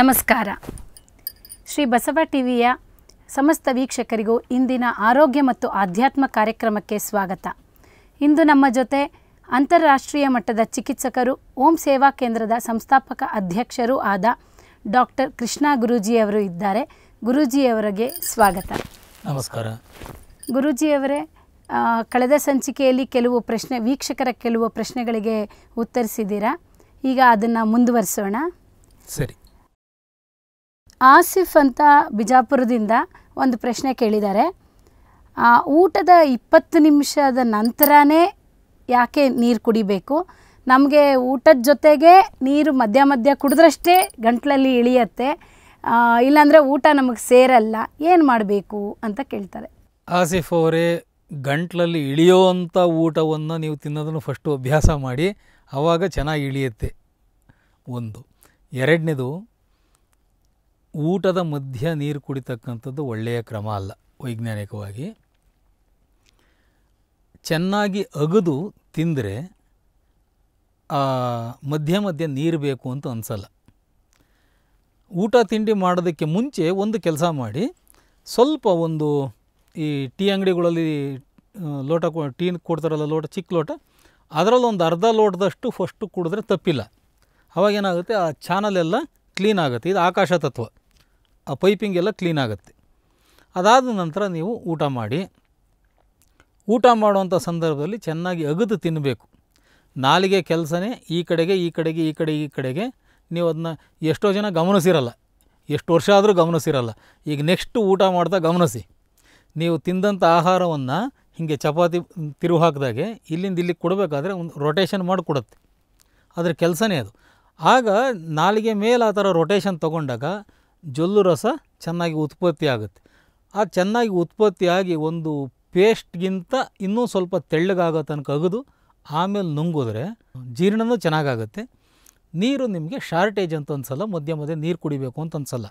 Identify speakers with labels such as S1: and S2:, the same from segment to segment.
S1: ನಮಸ್ಕಾರ ಶ್ರೀ ಬಸವ ಟಿವಿಯ ಸಮಸ್ತ ವೀಕ್ಷಕರಿಗೂ ಇಂದಿನ ಆರೋಗ್ಯ ಮತ್ತು ಆಧ್ಯಾತ್ಮ ಕಾರ್ಯಕ್ರಮಕ್ಕೆ ಸ್ವಾಗತ ಇಂದು ನಮ್ಮ ಜೊತೆ ಅಂತಾರಾಷ್ಟ್ರೀಯ ಮಟ್ಟದ ಚಿಕಿತ್ಸಕರು ಓಂ ಸೇವಾ ಕೇಂದ್ರದ ಸಂಸ್ಥಾಪಕ ಅಧ್ಯಕ್ಷರೂ ಆದ ಡಾಕ್ಟರ್ ಕೃಷ್ಣ ಗುರೂಜಿಯವರು ಇದ್ದಾರೆ ಗುರೂಜಿಯವರಿಗೆ ಸ್ವಾಗತ ನಮಸ್ಕಾರ ಗುರೂಜಿಯವರೇ ಕಳೆದ ಸಂಚಿಕೆಯಲ್ಲಿ ಕೆಲವು ಪ್ರಶ್ನೆ ವೀಕ್ಷಕರ ಕೆಲವು ಪ್ರಶ್ನೆಗಳಿಗೆ ಉತ್ತರಿಸಿದ್ದೀರಾ ಈಗ ಅದನ್ನು ಮುಂದುವರಿಸೋಣ ಸರಿ ಆಸಿಫ್ ಅಂತ ಬಿಜಾಪುರದಿಂದ ಒಂದು ಪ್ರಶ್ನೆ ಕೇಳಿದ್ದಾರೆ ಊಟದ ಇಪ್ಪತ್ತು ನಿಮಿಷದ ನಂತರನೇ ಯಾಕೆ ನೀರು ಕುಡಿಬೇಕು ನಮಗೆ ಊಟದ ಜೊತೆಗೆ ನೀರು ಮಧ್ಯ ಮಧ್ಯ ಕುಡಿದ್ರಷ್ಟೇ ಗಂಟ್ಲಲ್ಲಿ ಇಳಿಯತ್ತೆ ಇಲ್ಲಾಂದರೆ ಊಟ ನಮಗೆ ಸೇರಲ್ಲ ಏನು ಮಾಡಬೇಕು ಅಂತ ಕೇಳ್ತಾರೆ
S2: ಆಸಿಫ್ ಅವರೇ ಗಂಟ್ಲಲ್ಲಿ ಇಳಿಯೋವಂಥ ಊಟವನ್ನು ನೀವು ತಿನ್ನೋದನ್ನು ಫಸ್ಟು ಅಭ್ಯಾಸ ಮಾಡಿ ಆವಾಗ ಚೆನ್ನಾಗಿ ಇಳಿಯುತ್ತೆ ಒಂದು ಎರಡನೇದು ಊಟದ ಮಧ್ಯ ನೀರು ಕುಡಿತಕ್ಕಂಥದ್ದು ಒಳ್ಳೆಯ ಕ್ರಮ ಅಲ್ಲ ವೈಜ್ಞಾನಿಕವಾಗಿ ಚೆನ್ನಾಗಿ ಅಗದು ತಿಂದರೆ ಮಧ್ಯ ಮಧ್ಯ ನೀರು ಬೇಕು ಅಂತ ಅನಿಸಲ್ಲ ಊಟ ತಿಂಡಿ ಮಾಡೋದಕ್ಕೆ ಮುಂಚೆ ಒಂದು ಕೆಲಸ ಮಾಡಿ ಸ್ವಲ್ಪ ಒಂದು ಈ ಟೀ ಅಂಗಡಿಗಳಲ್ಲಿ ಲೋಟ ಟೀ ಕೊಡ್ತಾರಲ್ಲ ಲೋಟ ಚಿಕ್ಕ ಲೋಟ ಅದರಲ್ಲೊಂದು ಅರ್ಧ ಲೋಟದಷ್ಟು ಫಸ್ಟು ಕುಡಿದ್ರೆ ತಪ್ಪಿಲ್ಲ ಅವಾಗೇನಾಗುತ್ತೆ ಆ ಚಾನಲ್ ಎಲ್ಲ ಕ್ಲೀನ್ ಆಗುತ್ತೆ ಇದು ಆಕಾಶ ತತ್ವ ಆ ಪೈಪಿಂಗ್ ಎಲ್ಲ ಕ್ಲೀನ್ ಆಗುತ್ತೆ ಅದಾದ ನಂತರ ನೀವು ಊಟ ಮಾಡಿ ಊಟ ಮಾಡುವಂಥ ಸಂದರ್ಭದಲ್ಲಿ ಚೆನ್ನಾಗಿ ಅಗದು ತಿನ್ನಬೇಕು ನಾಲಿಗೆ ಕೆಲಸನೇ ಈ ಕಡೆಗೆ ಈ ಕಡೆಗೆ ಈ ಕಡೆ ಈ ಕಡೆಗೆ ನೀವು ಅದನ್ನ ಎಷ್ಟೋ ಜನ ಗಮನಿಸಿರಲ್ಲ ಎಷ್ಟು ವರ್ಷ ಆದರೂ ಗಮನಿಸಿರಲ್ಲ ಈಗ ನೆಕ್ಸ್ಟ್ ಊಟ ಮಾಡ್ತಾ ಗಮನಿಸಿ ನೀವು ತಿಂದಂಥ ಆಹಾರವನ್ನು ಹೀಗೆ ಚಪಾತಿ ತಿರುವು ಹಾಕಿದಾಗೆ ಇಲ್ಲಿಂದ ಇಲ್ಲಿಗೆ ಕೊಡಬೇಕಾದ್ರೆ ಒಂದು ರೊಟೇಷನ್ ಮಾಡಿ ಕೊಡುತ್ತೆ ಅದ್ರ ಕೆಲಸನೇ ಅದು ಆಗ ನಾಲಿಗೆ ಮೇಲೆ ಆ ಥರ ರೊಟೇಷನ್ ತೊಗೊಂಡಾಗ ಜೊಲ್ಲು ರಸ ಚೆನ್ನಾಗಿ ಉತ್ಪತ್ತಿ ಆಗುತ್ತೆ ಆ ಚೆನ್ನಾಗಿ ಉತ್ಪತ್ತಿಯಾಗಿ ಒಂದು ಪೇಸ್ಟ್ಗಿಂತ ಇನ್ನೂ ಸ್ವಲ್ಪ ತೆಳ್ಳಗಾಗೋ ತನಕ ಅಗದು ಆಮೇಲೆ ನುಂಗಿದ್ರೆ ಜೀರ್ಣನೂ ಚೆನ್ನಾಗಾಗುತ್ತೆ ನೀರು ನಿಮಗೆ ಶಾರ್ಟೇಜ್ ಅಂತ ಅನ್ಸಲ್ಲ ಮಧ್ಯ ಮಧ್ಯೆ ನೀರು ಕುಡಿಬೇಕು ಅಂತ ಅನ್ಸಲ್ಲ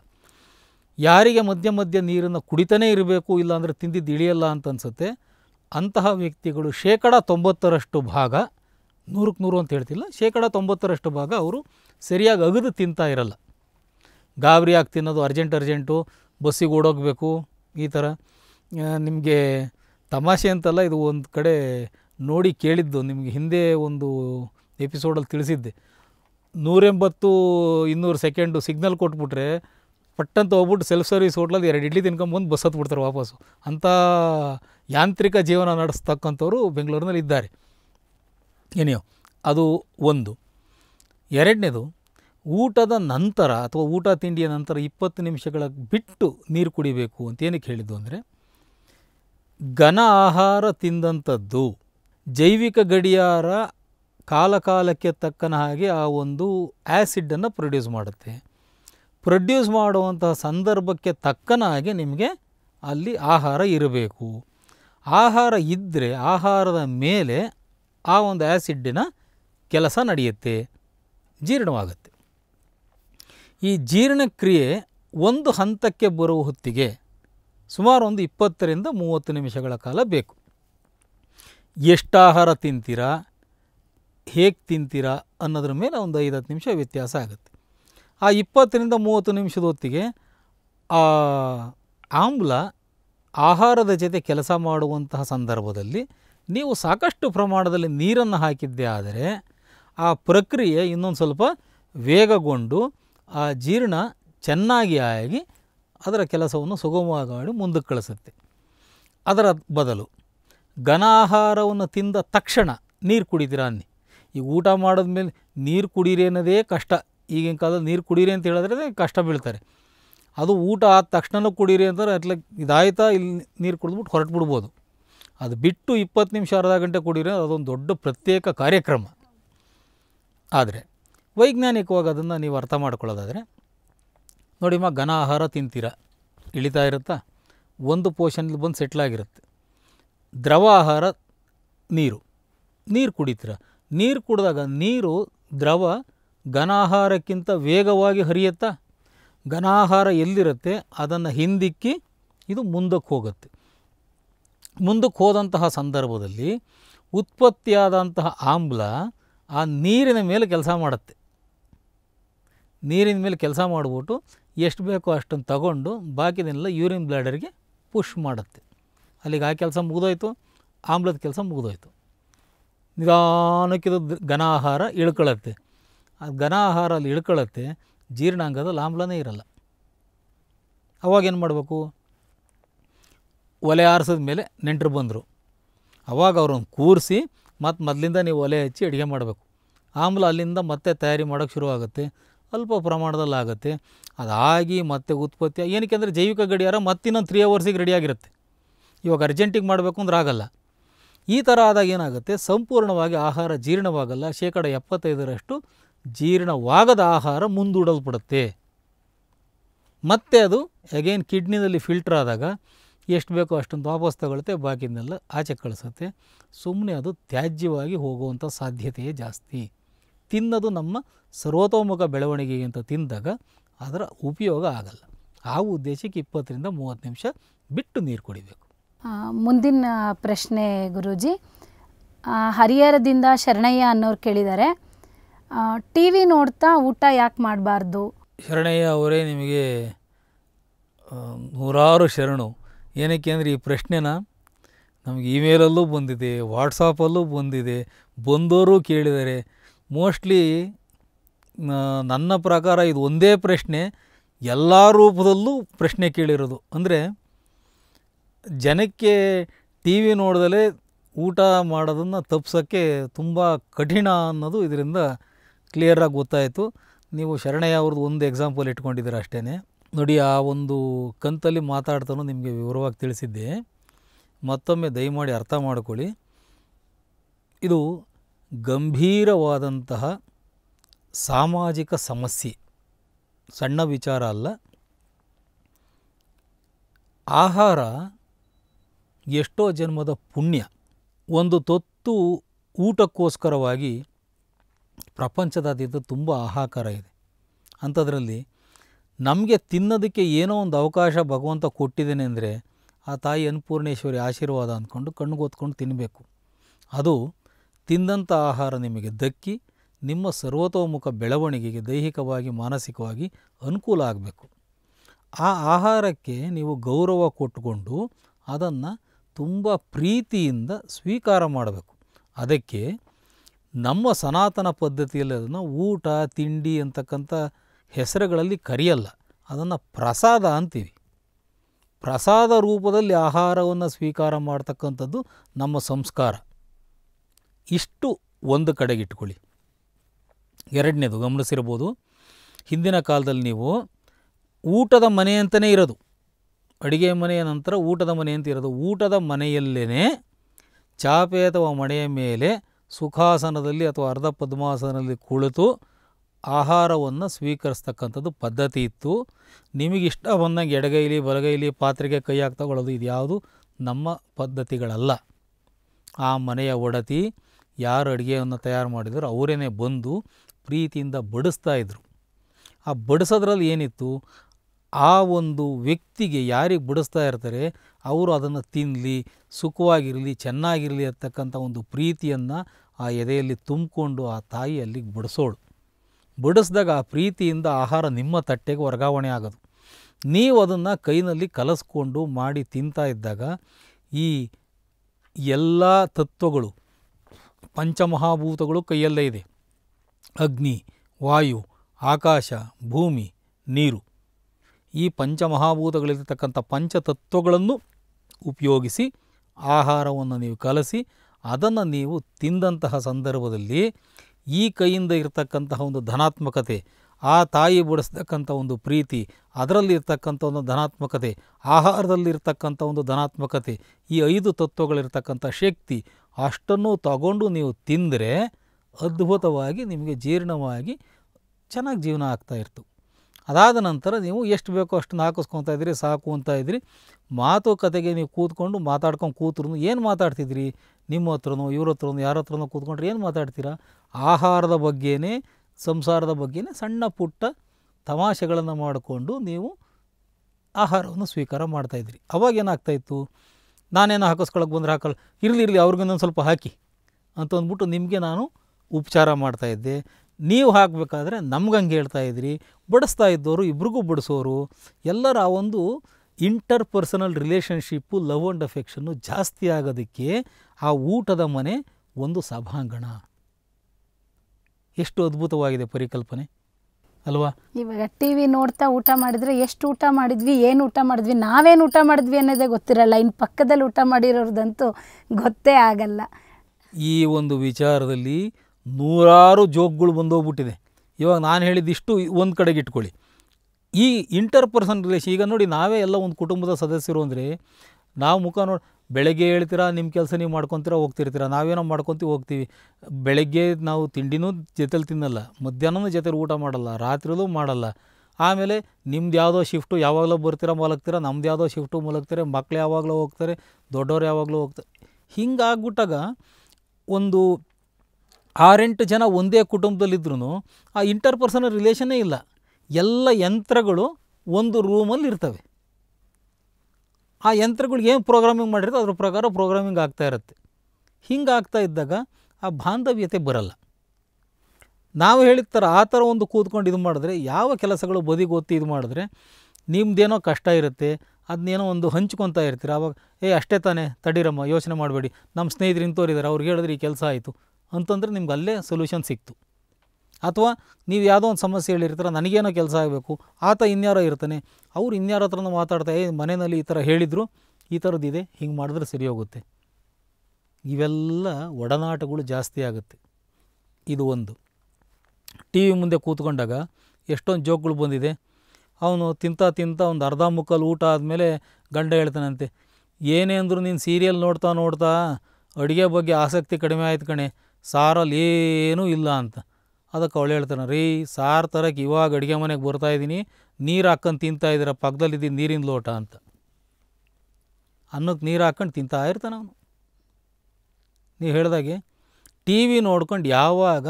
S2: ಯಾರಿಗೆ ಮಧ್ಯ ಮಧ್ಯೆ ನೀರನ್ನು ಕುಡಿತಾನೇ ಇರಬೇಕು ಇಲ್ಲಾಂದರೆ ತಿಂದಿದ್ದು ಇಳಿಯಲ್ಲ ಅಂತ ಅನ್ಸುತ್ತೆ ಅಂತಹ ವ್ಯಕ್ತಿಗಳು ಶೇಕಡ ತೊಂಬತ್ತರಷ್ಟು ಭಾಗ ನೂರಕ್ಕೆ ನೂರು ಅಂತ ಹೇಳ್ತಿಲ್ಲ ಶೇಕಡ ತೊಂಬತ್ತರಷ್ಟು ಭಾಗ ಅವರು ಸರಿಯಾಗಿ ಅಗದು ತಿಂತಾ ಇರಲ್ಲ ಗಾಬರಿ ಹಾಕಿ ತಿನ್ನೋದು ಅರ್ಜೆಂಟ್ ಅರ್ಜೆಂಟು ಬಸ್ಸಿಗೆ ಓಡೋಗಬೇಕು ಈ ಥರ ನಿಮಗೆ ತಮಾಷೆ ಅಂತಲ್ಲ ಇದು ಒಂದು ಕಡೆ ನೋಡಿ ಕೇಳಿದ್ದು ನಿಮಗೆ ಹಿಂದೆ ಒಂದು ಎಪಿಸೋಡಲ್ಲಿ ತಿಳಿಸಿದ್ದೆ ನೂರೆಂಬತ್ತು ಇನ್ನೂರು ಸೆಕೆಂಡು ಸಿಗ್ನಲ್ ಕೊಟ್ಬಿಟ್ರೆ ಪಟ್ಟಂತ ಹೋಗ್ಬಿಟ್ಟು ಸೆಲ್ಫ್ ಸರ್ವಿಸ್ ಹೋಟ್ಲಲ್ಲಿ ಎರಡು ಇಡ್ಲಿ ತಿನ್ಕೊಂಬಂದು ಬಸ್ ಹತ್ಬಿಡ್ತಾರೆ ವಾಪಸ್ಸು ಅಂಥ ಯಾಂತ್ರಿಕ ಜೀವನ ನಡೆಸ್ತಕ್ಕಂಥವ್ರು ಬೆಂಗಳೂರಿನಲ್ಲಿ ಇದ್ದಾರೆ ಏನೆಯೋ ಅದು ಒಂದು ಎರಡನೇದು ಊಟದ ನಂತರ ಅಥವಾ ಊಟ ತಿಂಡಿಯ ನಂತರ ಇಪ್ಪತ್ತು ನಿಮಿಷಗಳ ಬಿಟ್ಟು ನೀರು ಕುಡಿಬೇಕು ಅಂತ ಏನಕ್ಕೆ ಹೇಳಿದ್ದು ಅಂದರೆ ಘನ ಆಹಾರ ತಿಂದಂಥದ್ದು ಜೈವಿಕ ಗಡಿಯಾರ ಕಾಲಕಾಲಕ್ಕೆ ತಕ್ಕನ ಹಾಗೆ ಆ ಒಂದು ಆ್ಯಸಿಡನ್ನು ಪ್ರೊಡ್ಯೂಸ್ ಮಾಡುತ್ತೆ ಪ್ರೊಡ್ಯೂಸ್ ಮಾಡುವಂತಹ ಸಂದರ್ಭಕ್ಕೆ ತಕ್ಕನ ಹಾಗೆ ನಿಮಗೆ ಅಲ್ಲಿ ಆಹಾರ ಇರಬೇಕು ಆಹಾರ ಇದ್ದರೆ ಆಹಾರದ ಮೇಲೆ ಆ ಒಂದು ಆ್ಯಸಿಡ್ಡಿನ ಕೆಲಸ ನಡೆಯುತ್ತೆ ಜೀರ್ಣವಾಗುತ್ತೆ ಈ ಜೀರ್ಣಕ್ರಿಯೆ ಒಂದು ಹಂತಕ್ಕೆ ಬರುವ ಹೊತ್ತಿಗೆ ಸುಮಾರು ಒಂದು ಇಪ್ಪತ್ತರಿಂದ ಮೂವತ್ತು ನಿಮಿಷಗಳ ಕಾಲ ಬೇಕು ಎಷ್ಟು ಆಹಾರ ತಿಂತೀರಾ ಹೇಗೆ ತಿಂತೀರಾ ಅನ್ನೋದ್ರ ಮೇಲೆ ಒಂದು ಐದು ಹತ್ತು ನಿಮಿಷ ವ್ಯತ್ಯಾಸ ಆಗುತ್ತೆ ಆ ಇಪ್ಪತ್ತರಿಂದ ಮೂವತ್ತು ನಿಮಿಷದ ಹೊತ್ತಿಗೆ ಆ ಆಮ್ಲ ಆಹಾರದ ಜೊತೆ ಕೆಲಸ ಮಾಡುವಂತಹ ಸಂದರ್ಭದಲ್ಲಿ ನೀವು ಸಾಕಷ್ಟು ಪ್ರಮಾಣದಲ್ಲಿ ನೀರನ್ನು ಹಾಕಿದ್ದೆ ಆದರೆ ಆ ಪ್ರಕ್ರಿಯೆ ಇನ್ನೊಂದು ಸ್ವಲ್ಪ ವೇಗಗೊಂಡು ಆ ಜೀರ್ಣ ಚೆನ್ನಾಗಿ ಆಗಿ ಅದರ ಕೆಲಸವನ್ನು ಸುಗಮವಾಗಿ ಮಾಡಿ ಮುಂದಕ್ಕೆ ಕಳಿಸುತ್ತೆ ಅದರ ಬದಲು ಘನ ಆಹಾರವನ್ನು ತಿಂದ ತಕ್ಷಣ ನೀರು ಕುಡಿತೀರ ಅನ್ನಿ ಈಗ ಊಟ ಮಾಡಿದ್ಮೇಲೆ ನೀರು ಕುಡೀರಿ ಅನ್ನೋದೇ ಕಷ್ಟ ಈಗಿನ ಕಾಲದಲ್ಲಿ ನೀರು ಕುಡೀರಿ ಅಂತ ಹೇಳಿದ್ರೆ ಕಷ್ಟ ಬೀಳ್ತಾರೆ ಅದು ಊಟ ಆದ ತಕ್ಷಣ ಕುಡೀರಿ ಅಂತಾರೆ ಅಟ್ಲೆ ಇದಾಯ್ತಾ ಇಲ್ಲಿ ನೀರು ಕುಡಿದ್ಬಿಟ್ಟು ಹೊರಟು ಬಿಡ್ಬೋದು ಅದು ಬಿಟ್ಟು ಇಪ್ಪತ್ತು ನಿಮಿಷ ಅರ್ಧ ಗಂಟೆ ಕುಡಿದ್ರೆ ಅದೊಂದು ದೊಡ್ಡ ಪ್ರತ್ಯೇಕ ಕಾರ್ಯಕ್ರಮ ಆದರೆ ವೈಜ್ಞಾನಿಕವಾಗಿ ಅದನ್ನು ನೀವು ಅರ್ಥ ಮಾಡ್ಕೊಳ್ಳೋದಾದರೆ ನೋಡಿಮ್ಮ ಘನ ಆಹಾರ ತಿಂತೀರ ಇಳಿತಾ ಇರುತ್ತಾ ಒಂದು ಪೋಷನಲ್ಲಿ ಬಂದು ಸೆಟ್ಲಾಗಿರುತ್ತೆ ದ್ರವ ಆಹಾರ ನೀರು ನೀರು ಕುಡಿತೀರ ನೀರು ಕುಡಿದಾಗ ನೀರು ದ್ರವ ಘನ ಆಹಾರಕ್ಕಿಂತ ವೇಗವಾಗಿ ಹರಿಯುತ್ತಾ ಆಹಾರ ಎಲ್ಲಿರುತ್ತೆ ಅದನ್ನು ಹಿಂದಿಕ್ಕಿ ಇದು ಮುಂದಕ್ಕೆ ಹೋಗುತ್ತೆ ಮುಂದಕ್ಕೆ ಹೋದಂತಹ ಸಂದರ್ಭದಲ್ಲಿ ಉತ್ಪತ್ತಿಯಾದಂತಹ ಆಮ್ಲ ಆ ನೀರಿನ ಮೇಲೆ ಕೆಲಸ ಮಾಡುತ್ತೆ ನೀರಿನ ಮೇಲೆ ಕೆಲಸ ಮಾಡಿಬಿಟ್ಟು ಎಷ್ಟು ಬೇಕೋ ಅಷ್ಟನ್ನು ತಗೊಂಡು ಬಾಕಿದನ್ನೆಲ್ಲ ಯೂರಿನ್ ಬ್ಲ್ಯಾಡರ್ಗೆ ಪುಷ್ ಮಾಡುತ್ತೆ ಅಲ್ಲಿಗೆ ಆ ಕೆಲಸ ಮುಗಿದೋಯ್ತು ಆಮ್ಲದ ಕೆಲಸ ಮುಗಿದೋಯ್ತು ನಿಧಾನಕ್ಕಿದ ಘನ ಆಹಾರ ಇಳ್ಕೊಳತ್ತೆ ಆ ಘನ ಆಹಾರ ಅಲ್ಲಿ ಇಳ್ಕೊಳ್ಳುತ್ತೆ ಜೀರ್ಣಾಂಗದಲ್ಲಿ ಆಮ್ಲನೇ ಇರಲ್ಲ ಅವಾಗೇನು ಮಾಡಬೇಕು ಒಲೆ ಆರಿಸಿದ ಮೇಲೆ ನೆಂಟರು ಬಂದರು ಅವಾಗ ಅವ್ರನ್ನ ಕೂರಿಸಿ ಮತ್ತು ಮೊದಲಿಂದ ನೀವು ಒಲೆ ಹಚ್ಚಿ ಅಡುಗೆ ಮಾಡಬೇಕು ಆಮೇಲೆ ಅಲ್ಲಿಂದ ಮತ್ತೆ ತಯಾರಿ ಮಾಡೋಕ್ಕೆ ಶುರುವಾಗುತ್ತೆ ಅಲ್ಪ ಪ್ರಮಾಣದಲ್ಲಿ ಆಗುತ್ತೆ ಅದಾಗಿ ಮತ್ತೆ ಉತ್ಪತ್ತಿ ಏನಕ್ಕೆ ಅಂದರೆ ಜೈವಿಕ ಗಡಿಯಾರ ಮತ್ತಿನ್ನೊಂದು ತ್ರೀ ಅವರ್ಸಿಗೆ ರೆಡಿಯಾಗಿರುತ್ತೆ ಇವಾಗ ಅರ್ಜೆಂಟಿಗೆ ಮಾಡಬೇಕು ಅಂದ್ರೆ ಆಗಲ್ಲ ಈ ಥರ ಆದಾಗ ಏನಾಗುತ್ತೆ ಸಂಪೂರ್ಣವಾಗಿ ಆಹಾರ ಜೀರ್ಣವಾಗಲ್ಲ ಶೇಕಡ ಎಪ್ಪತ್ತೈದರಷ್ಟು ಜೀರ್ಣವಾಗದ ಆಹಾರ ಮುಂದೂಡಲ್ಪಡುತ್ತೆ ಮತ್ತೆ ಅದು ಅಗೇನ್ ಕಿಡ್ನಿನಲ್ಲಿ ಫಿಲ್ಟರ್ ಆದಾಗ ಎಷ್ಟು ಬೇಕೋ ಅಷ್ಟೊಂದು ವಾಪಸ್ ತಗೊಳುತ್ತೆ ಬಾಕಿನೆಲ್ಲ ಆಚೆ ಕಳಿಸುತ್ತೆ ಸುಮ್ಮನೆ ಅದು ತ್ಯಾಜ್ಯವಾಗಿ ಹೋಗುವಂಥ ಸಾಧ್ಯತೆಯೇ ಜಾಸ್ತಿ ತಿನ್ನೋದು ನಮ್ಮ ಸರ್ವತೋಮುಖ ಬೆಳವಣಿಗೆಗಿಂತ ತಿಂದಾಗ ಅದರ ಉಪಯೋಗ ಆಗಲ್ಲ ಆ ಉದ್ದೇಶಕ್ಕೆ ಇಪ್ಪತ್ತರಿಂದ ಮೂವತ್ತು ನಿಮಿಷ ಬಿಟ್ಟು ನೀರು ಕುಡಿಬೇಕು
S1: ಮುಂದಿನ ಪ್ರಶ್ನೆ ಗುರೂಜಿ ಹರಿಹರದಿಂದ ಶರಣಯ್ಯ ಅನ್ನೋರು ಕೇಳಿದ್ದಾರೆ ಟಿ ವಿ ನೋಡ್ತಾ ಊಟ ಯಾಕೆ ಮಾಡಬಾರ್ದು
S2: ಶರಣಯ್ಯ ಅವರೇ ನಿಮಗೆ ನೂರಾರು ಶರಣು ಏನಕ್ಕೆ ಅಂದರೆ ಈ ಪ್ರಶ್ನೆನ ನಮಗೆ ಇಮೇಲಲ್ಲೂ ಬಂದಿದೆ ವಾಟ್ಸಾಪಲ್ಲೂ ಬಂದಿದೆ ಬಂದವರು ಕೇಳಿದ್ದಾರೆ ಮೋಸ್ಟ್ಲಿ ನನ್ನ ಪ್ರಕಾರ ಇದು ಒಂದೇ ಪ್ರಶ್ನೆ ಎಲ್ಲ ರೂಪದಲ್ಲೂ ಪ್ರಶ್ನೆ ಕೇಳಿರೋದು ಅಂದರೆ ಜನಕ್ಕೆ ಟಿ ವಿ ನೋಡ್ದಲೇ ಊಟ ಮಾಡೋದನ್ನು ತಪ್ಪಿಸೋಕ್ಕೆ ತುಂಬ ಕಠಿಣ ಅನ್ನೋದು ಇದರಿಂದ ಕ್ಲಿಯರಾಗಿ ಗೊತ್ತಾಯಿತು ನೀವು ಶರಣಯ್ಯ ಅವ್ರದ್ದು ಒಂದು ಎಕ್ಸಾಂಪಲ್ ಇಟ್ಕೊಂಡಿದ್ದೀರ ಅಷ್ಟೇ ನೋಡಿ ಆ ಒಂದು ಕಂತಲ್ಲಿ ಮಾತಾಡ್ತಾನು ನಿಮಗೆ ವಿವರವಾಗಿ ತಿಳಿಸಿದ್ದೆ ಮತ್ತೊಮ್ಮೆ ದಯಮಾಡಿ ಅರ್ಥ ಮಾಡಿಕೊಳ್ಳಿ ಇದು ಗಂಭೀರವಾದಂತಹ ಸಾಮಾಜಿಕ ಸಮಸ್ಯೆ ಸಣ್ಣ ವಿಚಾರ ಅಲ್ಲ ಆಹಾರ ಎಷ್ಟೋ ಜನ್ಮದ ಪುಣ್ಯ ಒಂದು ತೊತ್ತು ಊಟಕ್ಕೋಸ್ಕರವಾಗಿ ಪ್ರಪಂಚದಾದ್ಯಂತ ತುಂಬ ಆಹಾಕಾರ ಇದೆ ಅಂಥದ್ರಲ್ಲಿ ನಮಗೆ ತಿನ್ನೋದಕ್ಕೆ ಏನೋ ಒಂದು ಅವಕಾಶ ಭಗವಂತ ಕೊಟ್ಟಿದ್ದೇನೆ ಅಂದರೆ ಆ ತಾಯಿ ಅನ್ನಪೂರ್ಣೇಶ್ವರಿ ಆಶೀರ್ವಾದ ಅಂದ್ಕೊಂಡು ಕಣ್ಣುಗೊತ್ಕೊಂಡು ತಿನ್ನಬೇಕು ಅದು ತಿಂದಂಥ ಆಹಾರ ನಿಮಗೆ ದಕ್ಕಿ ನಿಮ್ಮ ಸರ್ವತೋಮುಖ ಬೆಳವಣಿಗೆಗೆ ದೈಹಿಕವಾಗಿ ಮಾನಸಿಕವಾಗಿ ಅನುಕೂಲ ಆಗಬೇಕು ಆ ಆಹಾರಕ್ಕೆ ನೀವು ಗೌರವ ಕೊಟ್ಟುಕೊಂಡು ಅದನ್ನು ತುಂಬ ಪ್ರೀತಿಯಿಂದ ಸ್ವೀಕಾರ ಮಾಡಬೇಕು ಅದಕ್ಕೆ ನಮ್ಮ ಸನಾತನ ಪದ್ಧತಿಯಲ್ಲಿ ಅದನ್ನು ಊಟ ತಿಂಡಿ ಅಂತಕ್ಕಂಥ ಹೆಸರುಗಳಲ್ಲಿ ಕರೆಯಲ್ಲ ಅದನ್ನು ಪ್ರಸಾದ ಅಂತೀವಿ ಪ್ರಸಾದ ರೂಪದಲ್ಲಿ ಆಹಾರವನ್ನು ಸ್ವೀಕಾರ ಮಾಡ್ತಕ್ಕಂಥದ್ದು ನಮ್ಮ ಸಂಸ್ಕಾರ ಇಷ್ಟು ಒಂದು ಕಡೆಗಿಟ್ಕೊಳ್ಳಿ ಎರಡನೇದು ಗಮನಿಸಿರ್ಬೋದು ಹಿಂದಿನ ಕಾಲದಲ್ಲಿ ನೀವು ಊಟದ ಮನೆ ಅಂತಲೇ ಇರೋದು ಅಡುಗೆ ಮನೆಯ ನಂತರ ಊಟದ ಮನೆ ಅಂತ ಇರೋದು ಊಟದ ಮನೆಯಲ್ಲೇ ಚಾಪೆ ಅಥವಾ ಮನೆಯ ಮೇಲೆ ಸುಖಾಸನದಲ್ಲಿ ಅಥವಾ ಅರ್ಧ ಪದ್ಮಾಸನದಲ್ಲಿ ಕುಳಿತು ಆಹಾರವನ್ನು ಸ್ವೀಕರಿಸ್ತಕ್ಕಂಥದ್ದು ಪದ್ಧತಿ ಇತ್ತು ನಿಮಗಿಷ್ಟ ಬಂದಂಗೆ ಎಡಗೈಲಿ ಬಲಗೈಲಿ ಪಾತ್ರೆಗೆ ಕೈ ಹಾಕಿ ತಗೊಳ್ಳೋದು ಇದು ಯಾವುದು ನಮ್ಮ ಪದ್ಧತಿಗಳಲ್ಲ ಆ ಮನೆಯ ಒಡತಿ ಯಾರು ಅಡುಗೆಯನ್ನು ತಯಾರು ಮಾಡಿದ್ರು ಅವರೇ ಬಂದು ಪ್ರೀತಿಯಿಂದ ಬಡಿಸ್ತಾ ಇದ್ದರು ಆ ಬಡಿಸೋದ್ರಲ್ಲಿ ಏನಿತ್ತು ಆ ಒಂದು ವ್ಯಕ್ತಿಗೆ ಯಾರಿಗೆ ಬಡಿಸ್ತಾ ಇರ್ತಾರೆ ಅವರು ಅದನ್ನು ತಿನ್ನಲಿ ಸುಖವಾಗಿರಲಿ ಚೆನ್ನಾಗಿರಲಿ ಅಂತಕ್ಕಂಥ ಒಂದು ಪ್ರೀತಿಯನ್ನು ಆ ಎದೆಯಲ್ಲಿ ತುಂಬಿಕೊಂಡು ಆ ತಾಯಿ ಅಲ್ಲಿಗೆ ಬಡಿಸೋಳು ಬಡಿಸಿದಾಗ ಆ ಪ್ರೀತಿಯಿಂದ ಆಹಾರ ನಿಮ್ಮ ತಟ್ಟೆಗೆ ವರ್ಗಾವಣೆ ಆಗೋದು ನೀವು ಅದನ್ನು ಕೈನಲ್ಲಿ ಕಲಸ್ಕೊಂಡು ಮಾಡಿ ತಿಂತಾ ಇದ್ದಾಗ ಈ ಎಲ್ಲ ತತ್ವಗಳು ಪಂಚಮಹಾಭೂತಗಳು ಕೈಯಲ್ಲೇ ಇದೆ ಅಗ್ನಿ ವಾಯು ಆಕಾಶ ಭೂಮಿ ನೀರು ಈ ಪಂಚಮಹಾಭೂತಗಳಿರ್ತಕ್ಕಂಥ ಪಂಚತತ್ವಗಳನ್ನು ಉಪಯೋಗಿಸಿ ಆಹಾರವನ್ನು ನೀವು ಕಲಸಿ ಅದನ್ನು ನೀವು ತಿಂದಂತಹ ಸಂದರ್ಭದಲ್ಲಿ ಈ ಕೈಯಿಂದ ಇರತಕ್ಕಂತಹ ಒಂದು ಧನಾತ್ಮಕತೆ ಆ ತಾಯಿ ಬಿಡಿಸ್ತಕ್ಕಂಥ ಒಂದು ಪ್ರೀತಿ ಅದರಲ್ಲಿ ಇರ್ತಕ್ಕಂಥ ಒಂದು ಧನಾತ್ಮಕತೆ ಆಹಾರದಲ್ಲಿರ್ತಕ್ಕಂಥ ಒಂದು ಧನಾತ್ಮಕತೆ ಈ ಐದು ತತ್ವಗಳಿರ್ತಕ್ಕಂಥ ಶಕ್ತಿ ಅಷ್ಟನ್ನು ತಗೊಂಡು ನೀವು ತಿಂದರೆ ಅದ್ಭುತವಾಗಿ ನಿಮಗೆ ಜೀರ್ಣವಾಗಿ ಚೆನ್ನಾಗಿ ಜೀವನ ಆಗ್ತಾ ಇರ್ತು ಅದಾದ ನಂತರ ನೀವು ಎಷ್ಟು ಬೇಕೋ ಅಷ್ಟನ್ನು ಹಾಕಿಸ್ಕೊತಾ ಇದ್ದೀರಿ ಸಾಕು ಅಂತ ಇದ್ರಿ ಮಾತುಕತೆಗೆ ನೀವು ಕೂತ್ಕೊಂಡು ಮಾತಾಡ್ಕೊಂಡು ಕೂತ್ರು ಏನು ಮಾತಾಡ್ತಿದ್ರಿ ನಿಮ್ಮ ಹತ್ರನೋ ಇವ್ರ ಹತ್ರನೋ ಯಾರ ಕೂತ್ಕೊಂಡ್ರೆ ಏನು ಮಾತಾಡ್ತೀರಾ ಆಹಾರದ ಬಗ್ಗೆಯೇ ಸಂಸಾರದ ಬಗ್ಗೆಯೇ ಸಣ್ಣ ಪುಟ್ಟ ತಮಾಷೆಗಳನ್ನು ಮಾಡಿಕೊಂಡು ನೀವು ಆಹಾರವನ್ನು ಸ್ವೀಕಾರ ಮಾಡ್ತಾಯಿದ್ರಿ ಅವಾಗ ಏನಾಗ್ತಾಯಿತ್ತು ನಾನೇನು ಹಾಕಿಸ್ಕೊಳಕ್ಕೆ ಬಂದರೆ ಹಾಕಲ್ಲ ಇರಲಿ ಇರಲಿ ಒಂದು ಸ್ವಲ್ಪ ಹಾಕಿ ಅಂತ ಅಂದ್ಬಿಟ್ಟು ನಿಮಗೆ ನಾನು ಉಪಚಾರ ಮಾಡ್ತಾಯಿದ್ದೆ ನೀವು ಹಾಕಬೇಕಾದ್ರೆ ನಮ್ಗಂಗೆ ಹೇಳ್ತಾ ಇದ್ರಿ ಬಡಿಸ್ತಾ ಇದ್ದವರು ಇಬ್ರಿಗೂ ಬಡಿಸೋರು ಎಲ್ಲರ ಆ ಒಂದು interpersonal relationship love and affection ಜಾಸ್ತಿ ಆಗೋದಕ್ಕೆ ಆ ಊಟದ ಮನೆ ಒಂದು ಸಭಾಂಗಣ ಎಷ್ಟು ಅದ್ಭುತವಾಗಿದೆ ಪರಿಕಲ್ಪನೆ ಅಲ್ವಾ
S1: ಇವಾಗ ಟಿ ವಿ ನೋಡ್ತಾ ಊಟ ಮಾಡಿದರೆ ಎಷ್ಟು ಊಟ ಮಾಡಿದ್ವಿ ಏನು ಊಟ ಮಾಡಿದ್ವಿ ನಾವೇನು ಊಟ ಮಾಡಿದ್ವಿ ಅನ್ನೋದೇ ಗೊತ್ತಿರಲ್ಲ ಇನ್ನು ಪಕ್ಕದಲ್ಲಿ ಊಟ ಮಾಡಿರೋದಂತೂ ಗೊತ್ತೇ ಆಗಲ್ಲ
S2: ಈ ಒಂದು ವಿಚಾರದಲ್ಲಿ ನೂರಾರು ಜೋಕ್ಗಳು ಬಂದೋಗ್ಬಿಟ್ಟಿದೆ ಇವಾಗ ನಾನು ಹೇಳಿದಿಷ್ಟು ಒಂದು ಕಡೆಗೆ ಇಟ್ಕೊಳ್ಳಿ ಈ ಇಂಟರ್ ಪರ್ಸನ್ ರಿಲೇಷನ್ ಈಗ ನೋಡಿ ನಾವೇ ಎಲ್ಲ ಒಂದು ಕುಟುಂಬದ ಸದಸ್ಯರು ಅಂದರೆ ನಾವು ಮುಖ ನೋಡಿ ಬೆಳಗ್ಗೆ ಹೇಳ್ತೀರಾ ನಿಮ್ಮ ಕೆಲಸ ನೀವು ಮಾಡ್ಕೊತೀರ ಹೋಗ್ತಿರ್ತೀರ ನಾವೇನೋ ಮಾಡ್ಕೊತೀವಿ ಹೋಗ್ತೀವಿ ಬೆಳಗ್ಗೆ ನಾವು ತಿಂಡಿನೂ ಜೊತೆಲಿ ತಿನ್ನಲ್ಲ ಮಧ್ಯಾಹ್ನನೂ ಜೊತೆಲಿ ಊಟ ಮಾಡಲ್ಲ ರಾತ್ರಿಲೂ ಮಾಡಲ್ಲ ಆಮೇಲೆ ನಿಮ್ದು ಯಾವುದೋ ಶಿಫ್ಟು ಯಾವಾಗಲೋ ಬರ್ತೀರ ಮಲಗ್ತೀರ ನಮ್ದು ಯಾವುದೋ ಶಿಫ್ಟು ಮಲಗ್ತಾರೆ ಮಕ್ಳು ಯಾವಾಗಲೋ ಹೋಗ್ತಾರೆ ದೊಡ್ಡವ್ರು ಯಾವಾಗಲೂ ಹೋಗ್ತಾರೆ ಹಿಂಗಾಗ್ಬಿಟ್ಟಾಗ ಒಂದು ಆರೆಂಟು ಜನ ಒಂದೇ ಕುಟುಂಬದಲ್ಲಿದ್ದರೂ ಆ ಇಂಟರ್ ಪರ್ಸನಲ್ ರಿಲೇಷನ್ನೇ ಇಲ್ಲ ಎಲ್ಲ ಯಂತ್ರಗಳು ಒಂದು ರೂಮಲ್ಲಿ ಇರ್ತವೆ ಆ ಯಂತ್ರಗಳಿಗೆ ಏನು ಪ್ರೋಗ್ರಾಮಿಂಗ್ ಮಾಡಿರುತ್ತೋ ಅದ್ರ ಪ್ರಕಾರ ಪ್ರೋಗ್ರಾಮಿಂಗ್ ಆಗ್ತಾ ಇರುತ್ತೆ ಹಿಂಗೆ ಆಗ್ತಾ ಇದ್ದಾಗ ಆ ಬಾಂಧವ್ಯತೆ ಬರಲ್ಲ ನಾವು ಹೇಳಿದ ಥರ ಆ ಥರ ಒಂದು ಕೂತ್ಕೊಂಡು ಇದು ಮಾಡಿದ್ರೆ ಯಾವ ಕೆಲಸಗಳು ಬದಿಗೊತ್ತಿ ಇದು ಮಾಡಿದ್ರೆ ನಿಮ್ಮದೇನೋ ಕಷ್ಟ ಇರುತ್ತೆ ಅದನ್ನೇನೋ ಒಂದು ಹಂಚ್ಕೊತಾ ಇರ್ತೀರ ಆವಾಗ ಏ ಅಷ್ಟೇ ತಾನೇ ತಡೀರಮ್ಮ ಯೋಚನೆ ಮಾಡಬೇಡಿ ನಮ್ಮ ಸ್ನೇಹಿತರು ಇಂಥವ್ರಿದ್ದಾರೆ ಅವ್ರಿಗೆ ಹೇಳಿದ್ರೆ ಈ ಕೆಲಸ ಆಯಿತು ಅಂತಂದರೆ ನಿಮ್ಗೆ ಅಲ್ಲೇ ಸೊಲ್ಯೂಷನ್ ಸಿಕ್ತು ಅಥವಾ ನೀವು ಯಾವುದೋ ಒಂದು ಸಮಸ್ಯೆ ಹೇಳಿರ್ತೀರ ನನಗೇನೋ ಕೆಲಸ ಆಗಬೇಕು ಆತ ಇನ್ಯಾರೋ ಇರ್ತಾನೆ ಅವ್ರು ಇನ್ಯಾರ ಹತ್ರನೂ ಮಾತಾಡ್ತಾ ಏ ಮನೆಯಲ್ಲಿ ಈ ಥರ ಹೇಳಿದರು ಈ ಥರದ್ದಿದೆ ಹಿಂಗೆ ಮಾಡಿದ್ರೆ ಸರಿ ಹೋಗುತ್ತೆ ಇವೆಲ್ಲ ಒಡನಾಟಗಳು ಜಾಸ್ತಿ ಆಗುತ್ತೆ ಇದು ಒಂದು ಟಿ ವಿ ಮುಂದೆ ಕೂತ್ಕೊಂಡಾಗ ಎಷ್ಟೊಂದು ಜೋಕ್ಗಳು ಬಂದಿದೆ ಅವನು ತಿಂತ ತಿಂತ ಒಂದು ಅರ್ಧ ಮುಕ್ಕಲು ಊಟ ಆದಮೇಲೆ ಗಂಡ ಹೇಳ್ತಾನಂತೆ ಏನೇ ಅಂದರೂ ನೀನು ಸೀರಿಯಲ್ ನೋಡ್ತಾ ನೋಡ್ತಾ ಅಡುಗೆ ಬಗ್ಗೆ ಆಸಕ್ತಿ ಕಡಿಮೆ ಆಯ್ತು ಕಣೆ ಸಾರಲ್ಲಿ ಏನೂ ಇಲ್ಲ ಅಂತ ಅದಕ್ಕೆ ಅವಳು ಹೇಳ್ತಾನೆ ರೀ ಸಾರ್ ತರಕ್ಕೆ ಇವಾಗ ಅಡುಗೆ ಮನೆಗೆ ಬರ್ತಾಯಿದ್ದೀನಿ ನೀರು ಹಾಕ್ಕೊಂಡು ತಿಂತಾ ಇದ್ದೀರ ಪಕ್ಕದಲ್ಲಿದ್ದ ನೀರಿನ ಲೋಟ ಅಂತ ಅನ್ನಕ್ಕೆ ನೀರು ಹಾಕ್ಕೊಂಡು ತಿಂತಾ ಇರ್ತಾನೆ ಅವನು ನೀವು ಹೇಳಿದಾಗೆ ಟಿ ವಿ ನೋಡ್ಕೊಂಡು ಯಾವಾಗ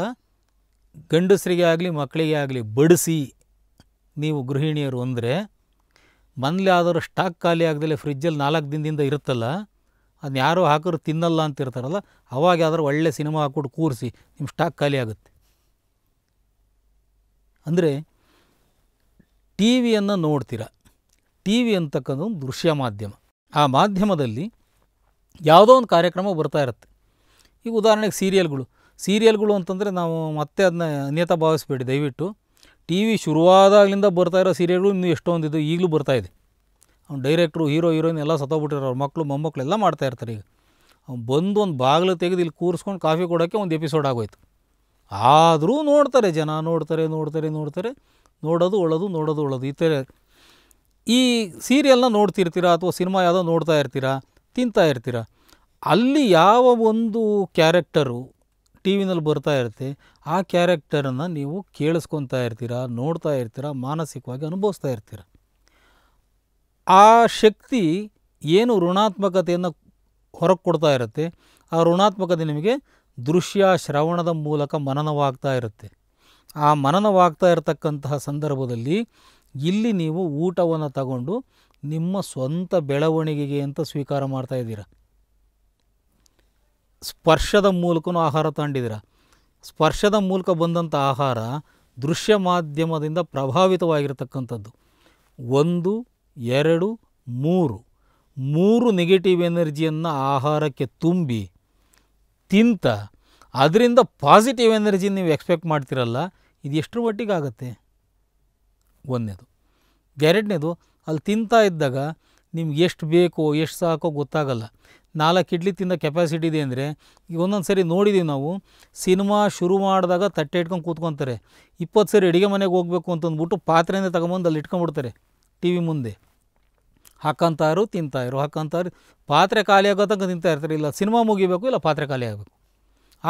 S2: ಗಂಡಸರಿಗೆ ಆಗಲಿ ಮಕ್ಕಳಿಗೆ ಆಗಲಿ ಬಡಿಸಿ ನೀವು ಗೃಹಿಣಿಯರು ಅಂದರೆ ಮನೇಲಿ ಆದರೂ ಸ್ಟಾಕ್ ಖಾಲಿ ಆಗದಲ್ಲಿ ಫ್ರಿಜ್ಜಲ್ಲಿ ನಾಲ್ಕು ದಿನದಿಂದ ಇರುತ್ತಲ್ಲ ಅದನ್ನ ಯಾರೂ ಹಾಕಿದ್ರು ತಿನ್ನಲ್ಲ ಅಂತಿರ್ತಾರಲ್ಲ ಅವಾಗ ಯಾವ್ದಾರು ಒಳ್ಳೆ ಸಿನಿಮಾ ಹಾಕ್ಬಿಟ್ಟು ಕೂರಿಸಿ ನಿಮ್ಮ ಸ್ಟಾಕ್ ಖಾಲಿ ಆಗುತ್ತೆ ಅಂದರೆ ಟಿ ವಿಯನ್ನು ನೋಡ್ತೀರ ಟಿ ವಿ ಅಂತಕ್ಕಂಥ ಒಂದು ದೃಶ್ಯ ಮಾಧ್ಯಮ ಆ ಮಾಧ್ಯಮದಲ್ಲಿ ಯಾವುದೋ ಒಂದು ಕಾರ್ಯಕ್ರಮ ಬರ್ತಾ ಇರುತ್ತೆ ಈಗ ಉದಾಹರಣೆಗೆ ಸೀರಿಯಲ್ಗಳು ಸೀರಿಯಲ್ಗಳು ಅಂತಂದರೆ ನಾವು ಮತ್ತೆ ಅದನ್ನ ಅನ್ಯತಾ ಭಾವಿಸ್ಬೇಡಿ ದಯವಿಟ್ಟು ಟಿ ವಿ ಶುರುವಾದಾಗಲಿಂದ ಬರ್ತಾ ಇರೋ ಸೀರಿಯಲ್ಗಳು ಇನ್ನೂ ಎಷ್ಟೊಂದಿದ್ದು ಈಗಲೂ ಬರ್ತಾಯಿದೆ ಅವ್ನು ಡೈರೆಕ್ಟ್ರು ಹೀರೋ ಹೀರೋಯಿನ್ ಎಲ್ಲ ಸತ್ತೋಗ್ಬಿಟ್ಟಿರೋ ಅವ್ರ ಮಕ್ಕಳು ಮೊಮ್ಮಕ್ಕಳು ಎಲ್ಲ ಮಾಡ್ತಾಯಿರ್ತಾರೆ ಈಗ ಅವ್ನು ಬಂದು ಒಂದು ಬಾಗಿಲು ತೆಗೆದು ಇಲ್ಲಿ ಕೂರಿಸ್ಕೊಂಡು ಕಾಫಿ ಕೊಡೋಕ್ಕೆ ಒಂದು ಎಪಿಸೋಡ್ ಆಗೋಯ್ತು ಆದರೂ ನೋಡ್ತಾರೆ ಜನ ನೋಡ್ತಾರೆ ನೋಡ್ತಾರೆ ನೋಡ್ತಾರೆ ನೋಡೋದು ಒಳ್ಳೋದು ನೋಡೋದು ಒಳ್ಳೋದು ಈ ಥರ ಈ ಸೀರಿಯಲ್ನ ನೋಡ್ತಿರ್ತೀರಾ ಅಥವಾ ಸಿನಿಮಾ ಯಾವುದೋ ನೋಡ್ತಾ ಇರ್ತೀರಾ ತಿಂತಾ ಇರ್ತೀರ ಅಲ್ಲಿ ಯಾವ ಒಂದು ಕ್ಯಾರೆಕ್ಟರು ಟಿ ವಿನಲ್ಲಿ ಬರ್ತಾ ಇರುತ್ತೆ ಆ ಕ್ಯಾರೆಕ್ಟರನ್ನು ನೀವು ಕೇಳಿಸ್ಕೊತಾ ಇರ್ತೀರ ನೋಡ್ತಾ ಇರ್ತೀರ ಮಾನಸಿಕವಾಗಿ ಅನುಭವಿಸ್ತಾ ಇರ್ತೀರ ಆ ಶಕ್ತಿ ಏನು ಋಣಾತ್ಮಕತೆಯನ್ನು ಹೊರಗೆ ಕೊಡ್ತಾ ಇರುತ್ತೆ ಆ ಋಣಾತ್ಮಕತೆ ನಿಮಗೆ ದೃಶ್ಯ ಶ್ರವಣದ ಮೂಲಕ ಮನನವಾಗ್ತಾ ಇರುತ್ತೆ ಆ ಮನನವಾಗ್ತಾ ಇರತಕ್ಕಂತಹ ಸಂದರ್ಭದಲ್ಲಿ ಇಲ್ಲಿ ನೀವು ಊಟವನ್ನು ತಗೊಂಡು ನಿಮ್ಮ ಸ್ವಂತ ಬೆಳವಣಿಗೆಗೆ ಅಂತ ಸ್ವೀಕಾರ ಮಾಡ್ತಾ ಇದ್ದೀರ ಸ್ಪರ್ಶದ ಮೂಲಕನೂ ಆಹಾರ ತಂಡಿದ್ದೀರ ಸ್ಪರ್ಶದ ಮೂಲಕ ಬಂದಂಥ ಆಹಾರ ದೃಶ್ಯ ಮಾಧ್ಯಮದಿಂದ ಪ್ರಭಾವಿತವಾಗಿರತಕ್ಕಂಥದ್ದು ಒಂದು ಎರಡು ಮೂರು ಮೂರು ನೆಗೆಟಿವ್ ಎನರ್ಜಿಯನ್ನು ಆಹಾರಕ್ಕೆ ತುಂಬಿ ತಿಂತ ಅದರಿಂದ ಪಾಸಿಟಿವ್ ಎನರ್ಜಿ ನೀವು ಎಕ್ಸ್ಪೆಕ್ಟ್ ಮಾಡ್ತಿರಲ್ಲ ಇದು ಎಷ್ಟರ ಮಟ್ಟಿಗೆ ಆಗುತ್ತೆ ಒಂದನೇದು ಎರಡನೇದು ಅಲ್ಲಿ ತಿಂತಾ ಇದ್ದಾಗ ನಿಮ್ಗೆ ಎಷ್ಟು ಬೇಕೋ ಎಷ್ಟು ಸಾಕೋ ಗೊತ್ತಾಗಲ್ಲ ನಾಲ್ಕು ಇಡ್ಲಿ ತಿನ್ನೋ ಕೆಪಾಸಿಟಿ ಇದೆ ಅಂದರೆ ಈಗ ಒಂದೊಂದು ಸರಿ ನೋಡಿದ್ದೀವಿ ನಾವು ಸಿನಿಮಾ ಶುರು ಮಾಡಿದಾಗ ತಟ್ಟೆ ಇಟ್ಕೊಂಡು ಕೂತ್ಕೊತಾರೆ ಇಪ್ಪತ್ತು ಸರಿ ಅಡುಗೆ ಮನೆಗೆ ಹೋಗಬೇಕು ಅಂತಂದ್ಬಿಟ್ಟು ಪಾತ್ರೆಯಿಂದ ತಗೊಂಬಂದು ಅಲ್ಲಿ ಇಟ್ಕೊಂಡ್ಬಿಡ್ತಾರೆ ಟಿ ವಿ ಮುಂದೆ ಹಾಕಂತಾರು ತಿಂತಾಯಿರು ಹಾಕಂತಾರು ಪಾತ್ರೆ ಖಾಲಿ ಆಗೋ ತನಕ ತಿಂತಾ ಇರ್ತಾರೆ ಇಲ್ಲ ಸಿನಿಮಾ ಮುಗಿಬೇಕು ಇಲ್ಲ ಪಾತ್ರೆ ಖಾಲಿ ಆಗಬೇಕು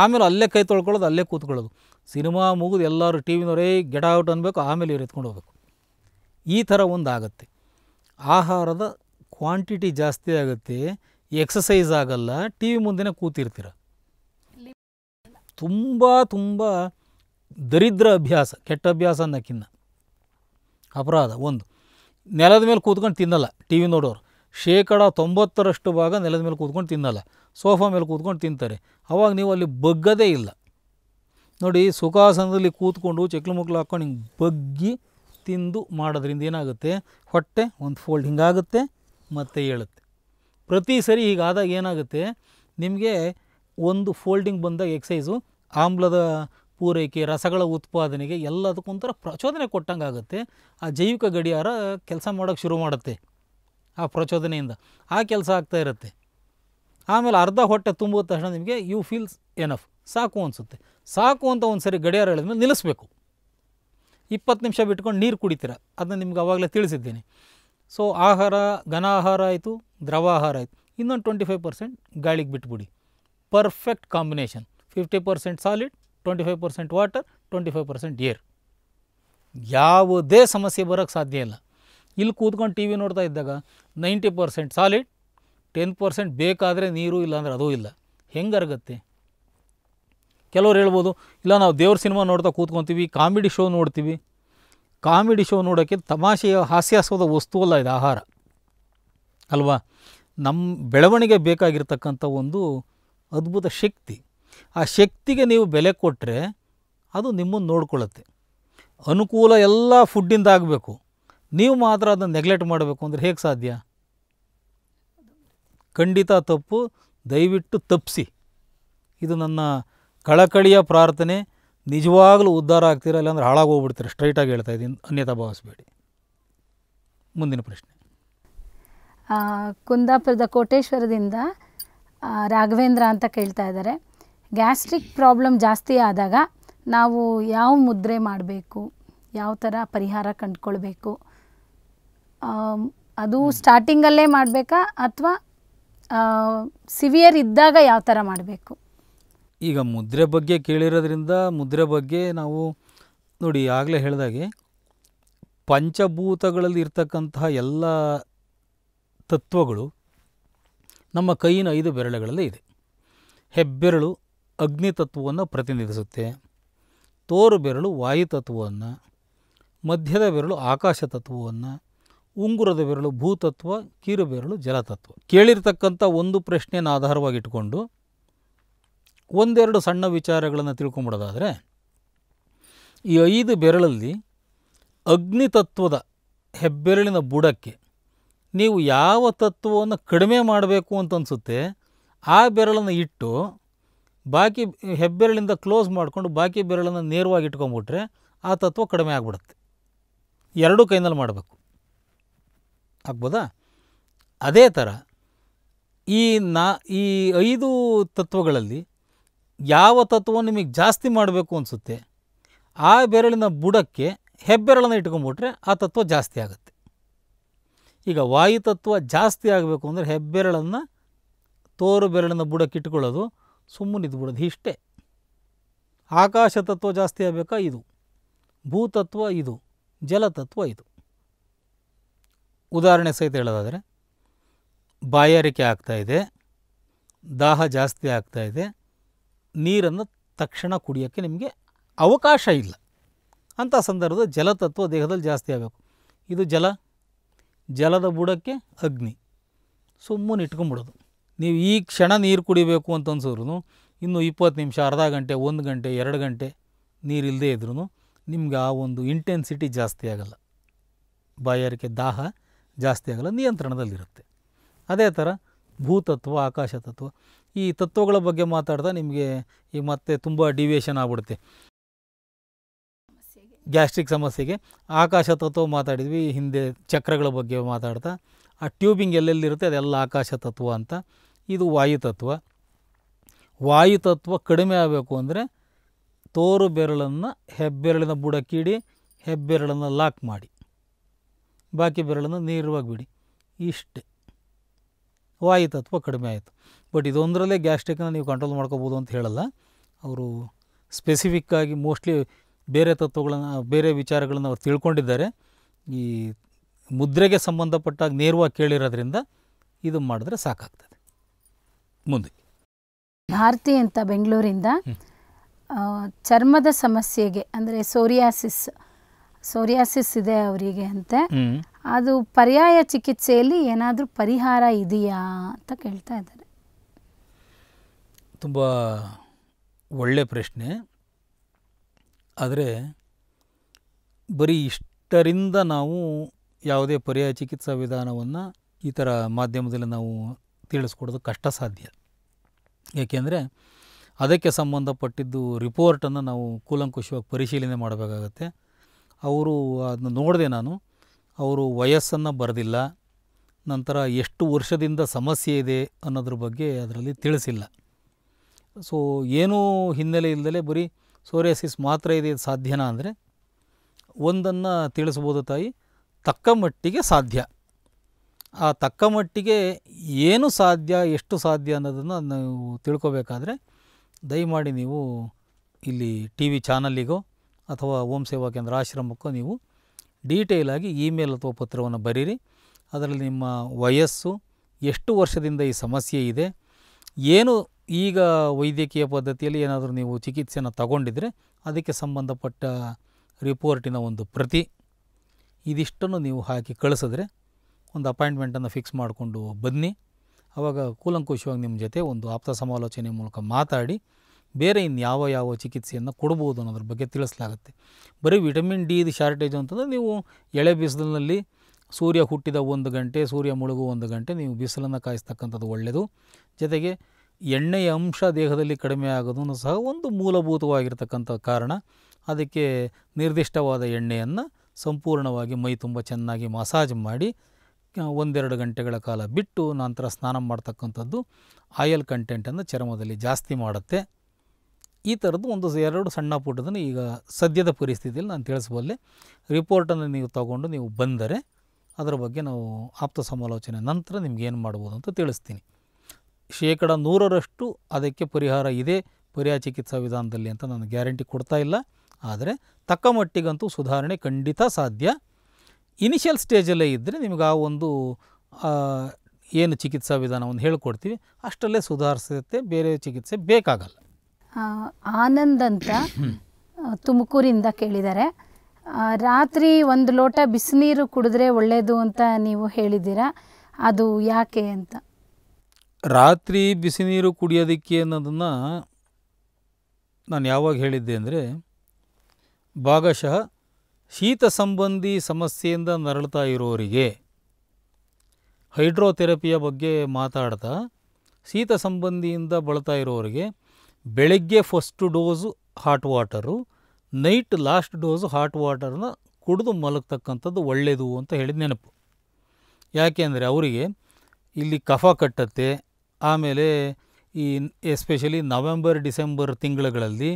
S2: ಆಮೇಲೆ ಅಲ್ಲೇ ಕೈ ತೊಳ್ಕೊಳ್ಳೋದು ಅಲ್ಲೇ ಕೂತ್ಕೊಳ್ಳೋದು ಸಿನಿಮಾ ಮುಗಿದು ಎಲ್ಲರೂ ಟಿ ವಿನವರೇ ಗೆಟ್ ಔಟ್ ಅನ್ಬೇಕು ಆಮೇಲೆ ಇವ್ರು ಹೋಗ್ಬೇಕು ಈ ಥರ ಒಂದು ಆಗುತ್ತೆ ಆಹಾರದ ಕ್ವಾಂಟಿಟಿ ಜಾಸ್ತಿ ಆಗುತ್ತೆ ಎಕ್ಸಸೈಸ್ ಆಗಲ್ಲ ಟಿ ವಿ ಮುಂದೆನೇ ಕೂತಿರ್ತೀರ ತುಂಬ ತುಂಬ ದರಿದ್ರ ಅಭ್ಯಾಸ ಕೆಟ್ಟ ಅಭ್ಯಾಸ ಅನ್ನೋಕ್ಕಿನ್ನ ಅಪರಾಧ ಒಂದು ನೆಲದ ಮೇಲೆ ಕೂತ್ಕೊಂಡು ತಿನ್ನಲ್ಲ ಟಿ ವಿ ನೋಡೋರು ಶೇಕಡ ತೊಂಬತ್ತರಷ್ಟು ಭಾಗ ನೆಲದ ಮೇಲೆ ಕೂತ್ಕೊಂಡು ತಿನ್ನಲ್ಲ ಸೋಫಾ ಮೇಲೆ ಕೂತ್ಕೊಂಡು ತಿಂತಾರೆ ಅವಾಗ ನೀವು ಅಲ್ಲಿ ಬಗ್ಗದೇ ಇಲ್ಲ ನೋಡಿ ಸುಖಾಸನದಲ್ಲಿ ಕೂತ್ಕೊಂಡು ಚಕ್ಲು ಮಕ್ಳು ಹಾಕ್ಕೊಂಡು ಹಿಂಗೆ ಬಗ್ಗಿ ತಿಂದು ಮಾಡೋದ್ರಿಂದ ಏನಾಗುತ್ತೆ ಹೊಟ್ಟೆ ಒಂದು ಫೋಲ್ಡ್ ಹಿಂಗಾಗುತ್ತೆ ಮತ್ತೆ ಹೇಳುತ್ತೆ ಪ್ರತಿ ಸರಿ ಹೀಗಾದಾಗ ಏನಾಗುತ್ತೆ ನಿಮಗೆ ಒಂದು ಫೋಲ್ಡಿಂಗ್ ಬಂದಾಗ ಎಕ್ಸೈಸು ಆಮ್ಲದ ಪೂರೈಕೆ ರಸಗಳ ಉತ್ಪಾದನೆಗೆ ಒಂಥರ ಪ್ರಚೋದನೆ ಕೊಟ್ಟಂಗೆ ಆಗುತ್ತೆ ಆ ಜೈವಿಕ ಗಡಿಯಾರ ಕೆಲಸ ಮಾಡೋಕ್ಕೆ ಶುರು ಮಾಡುತ್ತೆ ಆ ಪ್ರಚೋದನೆಯಿಂದ ಆ ಕೆಲಸ ಆಗ್ತಾ ಇರುತ್ತೆ ಆಮೇಲೆ ಅರ್ಧ ಹೊಟ್ಟೆ ತುಂಬುವ ತಕ್ಷಣ ನಿಮಗೆ ಯು ಫೀಲ್ಸ್ ಎನಫ್ ಸಾಕು ಅನಿಸುತ್ತೆ ಸಾಕು ಅಂತ ಒಂದು ಸರಿ ಗಡಿಯಾರ ಮೇಲೆ ನಿಲ್ಲಿಸಬೇಕು ಇಪ್ಪತ್ತು ನಿಮಿಷ ಬಿಟ್ಕೊಂಡು ನೀರು ಕುಡಿತೀರ ಅದನ್ನ ನಿಮ್ಗೆ ಆವಾಗಲೇ ತಿಳಿಸಿದ್ದೀನಿ ಸೊ ಆಹಾರ ಘನ ಆಹಾರ ಆಯಿತು ದ್ರವ ಆಹಾರ ಆಯಿತು ಇನ್ನೊಂದು ಟ್ವೆಂಟಿ ಫೈವ್ ಪರ್ಸೆಂಟ್ ಗಾಳಿಗೆ ಬಿಟ್ಬಿಡಿ perfect combination fifty percent solid twenty five percent water twenty five percent air ಯಾವುದೇ ಸಮಸ್ಯೆ ಬರೋಕ್ಕೆ ಸಾಧ್ಯ ಇಲ್ಲ ಇಲ್ಲಿ ಕೂತ್ಕೊಂಡು ಟಿ ವಿ ನೋಡ್ತಾ ಇದ್ದಾಗ ninety percent solid ten percent ಬೇಕಾದರೆ ನೀರು ಇಲ್ಲಾಂದರೆ ಅದೂ ಇಲ್ಲ ಹೆಂಗರಗತ್ತೆ ಕೆಲವ್ರು ಹೇಳ್ಬೋದು ಇಲ್ಲ ನಾವು ದೇವ್ರ ಸಿನಿಮಾ ನೋಡ್ತಾ ಕೂತ್ಕೊತೀವಿ ಕಾಮಿಡಿ ಶೋ ನೋಡ್ತೀವಿ ಕಾಮಿಡಿ ಶೋ ನೋಡೋಕ್ಕೆ ತಮಾಷೆಯ ಹಾಸ್ಯಾಸ್ವದ ವಸ್ತುವಲ್ಲ ಇದು ಆಹಾರ ಅಲ್ವಾ ನಮ್ಮ ಬೆಳವಣಿಗೆ ಬೇಕಾಗಿರ್ತಕ್ಕಂಥ ಒಂದು ಅದ್ಭುತ ಶಕ್ತಿ ಆ ಶಕ್ತಿಗೆ ನೀವು ಬೆಲೆ ಕೊಟ್ಟರೆ ಅದು ನಿಮ್ಮನ್ನು ನೋಡ್ಕೊಳ್ಳುತ್ತೆ ಅನುಕೂಲ ಎಲ್ಲ ಫುಡ್ಡಿಂದ ಆಗಬೇಕು ನೀವು ಮಾತ್ರ ಅದನ್ನು ನೆಗ್ಲೆಕ್ಟ್ ಮಾಡಬೇಕು ಅಂದರೆ ಹೇಗೆ ಸಾಧ್ಯ ಖಂಡಿತ ತಪ್ಪು ದಯವಿಟ್ಟು ತಪ್ಪಿಸಿ ಇದು ನನ್ನ ಕಳಕಳಿಯ ಪ್ರಾರ್ಥನೆ ನಿಜವಾಗಲೂ ಉದ್ಧಾರ ಆಗ್ತೀರ ಇಲ್ಲಾಂದ್ರೆ ಹಾಳಾಗೋಗ್ಬಿಡ್ತೀರ ಸ್ಟ್ರೈಟಾಗಿ ಹೇಳ್ತಾ ಇದ್ದೀನಿ ಅನ್ಯತಾ ಭಾವಿಸ್ಬೇಡಿ ಮುಂದಿನ ಪ್ರಶ್ನೆ
S1: ಕುಂದಾಪುರದ ಕೋಟೇಶ್ವರದಿಂದ ರಾಘವೇಂದ್ರ ಅಂತ ಕೇಳ್ತಾ ಇದ್ದಾರೆ ಗ್ಯಾಸ್ಟ್ರಿಕ್ ಪ್ರಾಬ್ಲಮ್ ಜಾಸ್ತಿ ಆದಾಗ ನಾವು ಯಾವ ಮುದ್ರೆ ಮಾಡಬೇಕು ಯಾವ ಥರ ಪರಿಹಾರ ಕಂಡುಕೊಳ್ಬೇಕು ಅದು ಸ್ಟಾರ್ಟಿಂಗಲ್ಲೇ ಮಾಡಬೇಕಾ ಅಥವಾ ಸಿವಿಯರ್ ಇದ್ದಾಗ ಯಾವ ಥರ ಮಾಡಬೇಕು
S2: ಈಗ ಮುದ್ರೆ ಬಗ್ಗೆ ಕೇಳಿರೋದ್ರಿಂದ ಮುದ್ರೆ ಬಗ್ಗೆ ನಾವು ನೋಡಿ ಆಗಲೇ ಹೇಳಿದಾಗೆ ಪಂಚಭೂತಗಳಲ್ಲಿ ಇರ್ತಕ್ಕಂತಹ ಎಲ್ಲ ತತ್ವಗಳು ನಮ್ಮ ಕೈಯಿನ ಐದು ಬೆರಳುಗಳಲ್ಲಿ ಇದೆ ಹೆಬ್ಬೆರಳು ಅಗ್ನಿ ತತ್ವವನ್ನು ಪ್ರತಿನಿಧಿಸುತ್ತೆ ತೋರು ಬೆರಳು ತತ್ವವನ್ನು ಮಧ್ಯದ ಬೆರಳು ಆಕಾಶ ತತ್ವವನ್ನು ಉಂಗುರದ ಬೆರಳು ಭೂತತ್ವ ಕಿರು ಬೆರಳು ಜಲತತ್ವ ಕೇಳಿರ್ತಕ್ಕಂಥ ಒಂದು ಪ್ರಶ್ನೆಯನ್ನು ಆಧಾರವಾಗಿಟ್ಟುಕೊಂಡು ಒಂದೆರಡು ಸಣ್ಣ ವಿಚಾರಗಳನ್ನು ತಿಳ್ಕೊಂಬಿಡೋದಾದರೆ ಈ ಐದು ಬೆರಳಲ್ಲಿ ಅಗ್ನಿತತ್ವದ ಹೆಬ್ಬೆರಳಿನ ಬುಡಕ್ಕೆ ನೀವು ಯಾವ ತತ್ವವನ್ನು ಕಡಿಮೆ ಮಾಡಬೇಕು ಅಂತನಿಸುತ್ತೆ ಆ ಬೆರಳನ್ನು ಇಟ್ಟು ಬಾಕಿ ಹೆಬ್ಬೆರಳಿಂದ ಕ್ಲೋಸ್ ಮಾಡಿಕೊಂಡು ಬಾಕಿ ಬೆರಳನ್ನು ನೇರವಾಗಿ ಇಟ್ಕೊಂಬಿಟ್ರೆ ಆ ತತ್ವ ಕಡಿಮೆ ಆಗ್ಬಿಡುತ್ತೆ ಎರಡೂ ಕೈನಲ್ಲಿ ಮಾಡಬೇಕು ಆಗ್ಬೋದಾ ಅದೇ ಥರ ಈ ನಾ ಈ ಐದು ತತ್ವಗಳಲ್ಲಿ ಯಾವ ತತ್ವ ನಿಮಗೆ ಜಾಸ್ತಿ ಮಾಡಬೇಕು ಅನಿಸುತ್ತೆ ಆ ಬೆರಳಿನ ಬುಡಕ್ಕೆ ಹೆಬ್ಬೆರಳನ್ನು ಇಟ್ಕೊಂಬಿಟ್ರೆ ಆ ತತ್ವ ಜಾಸ್ತಿ ಆಗುತ್ತೆ ಈಗ ವಾಯು ತತ್ವ ಜಾಸ್ತಿ ಆಗಬೇಕು ಅಂದರೆ ಹೆಬ್ಬೆರಳನ್ನು ತೋರು ಬೆರಳಿನ ಬುಡಕ್ಕೆ ಇಟ್ಕೊಳ್ಳೋದು ಸುಮ್ಮನಿದ್ಬಿಡೋದು ಇಷ್ಟೇ ಆಕಾಶ ತತ್ವ ಜಾಸ್ತಿ ಆಗಬೇಕಾ ಇದು ಭೂತತ್ವ ಇದು ಜಲತತ್ವ ಇದು ಉದಾಹರಣೆ ಸಹಿತ ಹೇಳೋದಾದರೆ ಬಾಯಾರಿಕೆ ಆಗ್ತಾಯಿದೆ ದಾಹ ಜಾಸ್ತಿ ಆಗ್ತಾಯಿದೆ ನೀರನ್ನು ತಕ್ಷಣ ಕುಡಿಯೋಕ್ಕೆ ನಿಮಗೆ ಅವಕಾಶ ಇಲ್ಲ ಅಂಥ ಸಂದರ್ಭದಲ್ಲಿ ಜಲತತ್ವ ದೇಹದಲ್ಲಿ ಜಾಸ್ತಿ ಆಗಬೇಕು ಇದು ಜಲ ಜಲದ ಬುಡಕ್ಕೆ ಅಗ್ನಿ ಸುಮ್ಮನೆ ಇಟ್ಕೊಂಬಿಡೋದು ನೀವು ಈ ಕ್ಷಣ ನೀರು ಕುಡಿಬೇಕು ಅಂತ ಅನ್ಸಿದ್ರು ಇನ್ನೂ ಇಪ್ಪತ್ತು ನಿಮಿಷ ಅರ್ಧ ಗಂಟೆ ಒಂದು ಗಂಟೆ ಎರಡು ಗಂಟೆ ನೀರಿಲ್ಲದೇ ಇದ್ರೂ ನಿಮ್ಗೆ ಆ ಒಂದು ಇಂಟೆನ್ಸಿಟಿ ಜಾಸ್ತಿ ಆಗಲ್ಲ ಬಾಯಾರಿಕೆ ದಾಹ ಜಾಸ್ತಿ ಆಗೋಲ್ಲ ನಿಯಂತ್ರಣದಲ್ಲಿರುತ್ತೆ ಅದೇ ಥರ ಭೂತತ್ವ ಆಕಾಶ ತತ್ವ ಈ ತತ್ವಗಳ ಬಗ್ಗೆ ಮಾತಾಡ್ತಾ ನಿಮಗೆ ಈ ಮತ್ತೆ ತುಂಬ ಡಿವಿಯೇಷನ್ ಆಗ್ಬಿಡುತ್ತೆ ಗ್ಯಾಸ್ಟ್ರಿಕ್ ಸಮಸ್ಯೆಗೆ ಆಕಾಶ ತತ್ವ ಮಾತಾಡಿದ್ವಿ ಹಿಂದೆ ಚಕ್ರಗಳ ಬಗ್ಗೆ ಮಾತಾಡ್ತಾ ಆ ಟ್ಯೂಬಿಂಗ್ ಎಲ್ಲೆಲ್ಲಿರುತ್ತೆ ಅದೆಲ್ಲ ಆಕಾಶ ತತ್ವ ಅಂತ ಇದು ವಾಯುತತ್ವ ವಾಯುತತ್ವ ಕಡಿಮೆ ಆಗಬೇಕು ಅಂದರೆ ತೋರು ಬೆರಳನ್ನು ಹೆಬ್ಬೆರಳಿನ ಬುಡಕ್ಕಿಡಿ ಹೆಬ್ಬೆರಳನ್ನು ಲಾಕ್ ಮಾಡಿ ಬಾಕಿ ಬೆರಳನ್ನು ನೀರವಾಗಿ ಬಿಡಿ ಇಷ್ಟೆ ವಾಯುತತ್ವ ಕಡಿಮೆ ಆಯಿತು ಬಟ್ ಇದೊಂದರಲ್ಲೇ ಗ್ಯಾಸ್ಟ್ರಿಕ್ನ ನೀವು ಕಂಟ್ರೋಲ್ ಮಾಡ್ಕೋಬೋದು ಅಂತ ಹೇಳಲ್ಲ ಅವರು ಸ್ಪೆಸಿಫಿಕ್ಕಾಗಿ ಮೋಸ್ಟ್ಲಿ ಬೇರೆ ತತ್ವಗಳನ್ನು ಬೇರೆ ವಿಚಾರಗಳನ್ನು ಅವ್ರು ತಿಳ್ಕೊಂಡಿದ್ದಾರೆ ಈ ಮುದ್ರೆಗೆ ಸಂಬಂಧಪಟ್ಟಾಗ ನೇರವಾಗಿ ಕೇಳಿರೋದ್ರಿಂದ ಇದು ಮಾಡಿದ್ರೆ ಸಾಕಾಗ್ತದೆ ಮುಂದೆ
S1: ಭಾರತಿ ಅಂತ ಬೆಂಗಳೂರಿಂದ ಚರ್ಮದ ಸಮಸ್ಯೆಗೆ ಅಂದರೆ ಸೋರಿಯಾಸಿಸ್ ಸೋರಿಯಾಸಿಸ್ ಇದೆ ಅವರಿಗೆ ಅಂತೆ ಅದು ಪರ್ಯಾಯ ಚಿಕಿತ್ಸೆಯಲ್ಲಿ ಏನಾದರೂ ಪರಿಹಾರ ಇದೆಯಾ ಅಂತ ಕೇಳ್ತಾ ಇದ್ದಾರೆ
S2: ತುಂಬ ಒಳ್ಳೆ ಪ್ರಶ್ನೆ ಆದರೆ ಬರೀ ಇಷ್ಟರಿಂದ ನಾವು ಯಾವುದೇ ಪರ್ಯಾಯ ಚಿಕಿತ್ಸಾ ವಿಧಾನವನ್ನು ಈ ಥರ ಮಾಧ್ಯಮದಲ್ಲಿ ನಾವು ತಿಳಿಸ್ಕೊಡೋದು ಕಷ್ಟ ಸಾಧ್ಯ ಏಕೆಂದರೆ ಅದಕ್ಕೆ ಸಂಬಂಧಪಟ್ಟಿದ್ದು ರಿಪೋರ್ಟನ್ನು ನಾವು ಕೂಲಂಕುಷವಾಗಿ ಪರಿಶೀಲನೆ ಮಾಡಬೇಕಾಗತ್ತೆ ಅವರು ಅದನ್ನು ನೋಡಿದೆ ನಾನು ಅವರು ವಯಸ್ಸನ್ನು ಬರೆದಿಲ್ಲ ನಂತರ ಎಷ್ಟು ವರ್ಷದಿಂದ ಸಮಸ್ಯೆ ಇದೆ ಅನ್ನೋದ್ರ ಬಗ್ಗೆ ಅದರಲ್ಲಿ ತಿಳಿಸಿಲ್ಲ ಸೊ ಏನೂ ಹಿನ್ನೆಲೆ ಇಲ್ಲದಲೇ ಬರೀ ಸೋರಿಯಾಸಿಸ್ ಮಾತ್ರ ಇದೆ ಸಾಧ್ಯನಾ ಅಂದರೆ ಒಂದನ್ನು ತಿಳಿಸ್ಬೋದು ತಾಯಿ ತಕ್ಕ ಮಟ್ಟಿಗೆ ಸಾಧ್ಯ ಆ ತಕ್ಕ ಮಟ್ಟಿಗೆ ಏನು ಸಾಧ್ಯ ಎಷ್ಟು ಸಾಧ್ಯ ಅನ್ನೋದನ್ನು ನೀವು ತಿಳ್ಕೊಬೇಕಾದ್ರೆ ದಯಮಾಡಿ ನೀವು ಇಲ್ಲಿ ಟಿ ವಿ ಚಾನಲ್ಲಿಗೋ ಅಥವಾ ಓಂ ಸೇವಾ ಕೇಂದ್ರ ಆಶ್ರಮಕ್ಕೋ ನೀವು ಡೀಟೇಲಾಗಿ ಇಮೇಲ್ ಅಥವಾ ಪತ್ರವನ್ನು ಬರೀರಿ ಅದರಲ್ಲಿ ನಿಮ್ಮ ವಯಸ್ಸು ಎಷ್ಟು ವರ್ಷದಿಂದ ಈ ಸಮಸ್ಯೆ ಇದೆ ಏನು ಈಗ ವೈದ್ಯಕೀಯ ಪದ್ಧತಿಯಲ್ಲಿ ಏನಾದರೂ ನೀವು ಚಿಕಿತ್ಸೆಯನ್ನು ತಗೊಂಡಿದ್ರೆ ಅದಕ್ಕೆ ಸಂಬಂಧಪಟ್ಟ ರಿಪೋರ್ಟಿನ ಒಂದು ಪ್ರತಿ ಇದಿಷ್ಟನ್ನು ನೀವು ಹಾಕಿ ಕಳಿಸಿದ್ರೆ ಒಂದು ಅಪಾಯಿಂಟ್ಮೆಂಟನ್ನು ಫಿಕ್ಸ್ ಮಾಡಿಕೊಂಡು ಬನ್ನಿ ಆವಾಗ ಕೂಲಂಕುಷವಾಗಿ ನಿಮ್ಮ ಜೊತೆ ಒಂದು ಆಪ್ತ ಸಮಾಲೋಚನೆ ಮೂಲಕ ಮಾತಾಡಿ ಬೇರೆ ಇನ್ನು ಯಾವ ಯಾವ ಚಿಕಿತ್ಸೆಯನ್ನು ಕೊಡ್ಬೋದು ಅನ್ನೋದ್ರ ಬಗ್ಗೆ ತಿಳಿಸ್ಲಾಗುತ್ತೆ ಬರೀ ವಿಟಮಿನ್ ಡಿ ಇದು ಶಾರ್ಟೇಜ್ ಅಂತಂದರೆ ನೀವು ಎಳೆ ಬಿಸಿಲಿನಲ್ಲಿ ಸೂರ್ಯ ಹುಟ್ಟಿದ ಒಂದು ಗಂಟೆ ಸೂರ್ಯ ಮುಳುಗುವ ಒಂದು ಗಂಟೆ ನೀವು ಬಿಸಿಲನ್ನು ಕಾಯಿಸ್ತಕ್ಕಂಥದ್ದು ಒಳ್ಳೆಯದು ಜೊತೆಗೆ ಎಣ್ಣೆಯ ಅಂಶ ದೇಹದಲ್ಲಿ ಕಡಿಮೆ ಆಗೋದನ್ನು ಸಹ ಒಂದು ಮೂಲಭೂತವಾಗಿರ್ತಕ್ಕಂಥ ಕಾರಣ ಅದಕ್ಕೆ ನಿರ್ದಿಷ್ಟವಾದ ಎಣ್ಣೆಯನ್ನು ಸಂಪೂರ್ಣವಾಗಿ ಮೈ ತುಂಬ ಚೆನ್ನಾಗಿ ಮಸಾಜ್ ಮಾಡಿ ಒಂದೆರಡು ಗಂಟೆಗಳ ಕಾಲ ಬಿಟ್ಟು ನಂತರ ಸ್ನಾನ ಮಾಡ್ತಕ್ಕಂಥದ್ದು ಆಯಲ್ ಕಂಟೆಂಟನ್ನು ಚರ್ಮದಲ್ಲಿ ಜಾಸ್ತಿ ಮಾಡುತ್ತೆ ಈ ಥರದ್ದು ಒಂದು ಎರಡು ಸಣ್ಣ ಪುಟ್ಟದನ್ನು ಈಗ ಸದ್ಯದ ಪರಿಸ್ಥಿತಿಯಲ್ಲಿ ನಾನು ತಿಳಿಸಬಲ್ಲೆ ರಿಪೋರ್ಟನ್ನು ನೀವು ತಗೊಂಡು ನೀವು ಬಂದರೆ ಅದರ ಬಗ್ಗೆ ನಾವು ಆಪ್ತ ಸಮಾಲೋಚನೆ ನಂತರ ನಿಮ್ಗೆ ಏನು ಮಾಡ್ಬೋದು ಅಂತ ತಿಳಿಸ್ತೀನಿ ಶೇಕಡ ನೂರರಷ್ಟು ಅದಕ್ಕೆ ಪರಿಹಾರ ಇದೆ ಪರ್ಯಾಯ ಚಿಕಿತ್ಸಾ ವಿಧಾನದಲ್ಲಿ ಅಂತ ನಾನು ಗ್ಯಾರಂಟಿ ಕೊಡ್ತಾ ಇಲ್ಲ ಆದರೆ ತಕ್ಕ ಮಟ್ಟಿಗಂತೂ ಸುಧಾರಣೆ ಖಂಡಿತ ಸಾಧ್ಯ ಇನಿಷಿಯಲ್ ಸ್ಟೇಜಲ್ಲೇ ಇದ್ದರೆ ನಿಮಗೆ ಆ ಒಂದು ಏನು ಚಿಕಿತ್ಸಾ ವಿಧಾನವನ್ನು ಹೇಳ್ಕೊಡ್ತೀವಿ ಅಷ್ಟರಲ್ಲೇ ಸುಧಾರಿಸುತ್ತೆ ಬೇರೆ ಚಿಕಿತ್ಸೆ ಬೇಕಾಗಲ್ಲ
S1: ಆನಂದ್ ಅಂತ ತುಮಕೂರಿಂದ ಕೇಳಿದ್ದಾರೆ ರಾತ್ರಿ ಒಂದು ಲೋಟ ಬಿಸಿನೀರು ಕುಡಿದ್ರೆ ಒಳ್ಳೆಯದು ಅಂತ ನೀವು ಹೇಳಿದ್ದೀರಾ ಅದು ಯಾಕೆ ಅಂತ
S2: ರಾತ್ರಿ ಬಿಸಿನೀರು ಕುಡಿಯೋದಕ್ಕೆ ಅನ್ನೋದನ್ನು ನಾನು ಯಾವಾಗ ಹೇಳಿದ್ದೆ ಅಂದರೆ ಭಾಗಶಃ ಶೀತ ಸಂಬಂಧಿ ಸಮಸ್ಯೆಯಿಂದ ನರಳ್ತಾ ಇರೋರಿಗೆ ಹೈಡ್ರೋಥೆರಪಿಯ ಬಗ್ಗೆ ಮಾತಾಡ್ತಾ ಶೀತ ಸಂಬಂಧಿಯಿಂದ ಬಳತಾ ಇರೋರಿಗೆ ಬೆಳಗ್ಗೆ first dose hot water night last dose hot ವಾಟರ್ನ ಕುಡಿದು ಮಲಗ್ತಕ್ಕಂಥದ್ದು ಒಳ್ಳೆಯದು ಅಂತ ಹೇಳಿದ ನೆನಪು ಯಾಕೆ ಅಂದರೆ ಅವರಿಗೆ ಇಲ್ಲಿ ಕಫ ಕಟ್ಟತ್ತೆ ಆಮೇಲೆ ಈ ಎಸ್ಪೆಷಲಿ ನವೆಂಬರ್ ಡಿಸೆಂಬರ್ ತಿಂಗಳುಗಳಲ್ಲಿ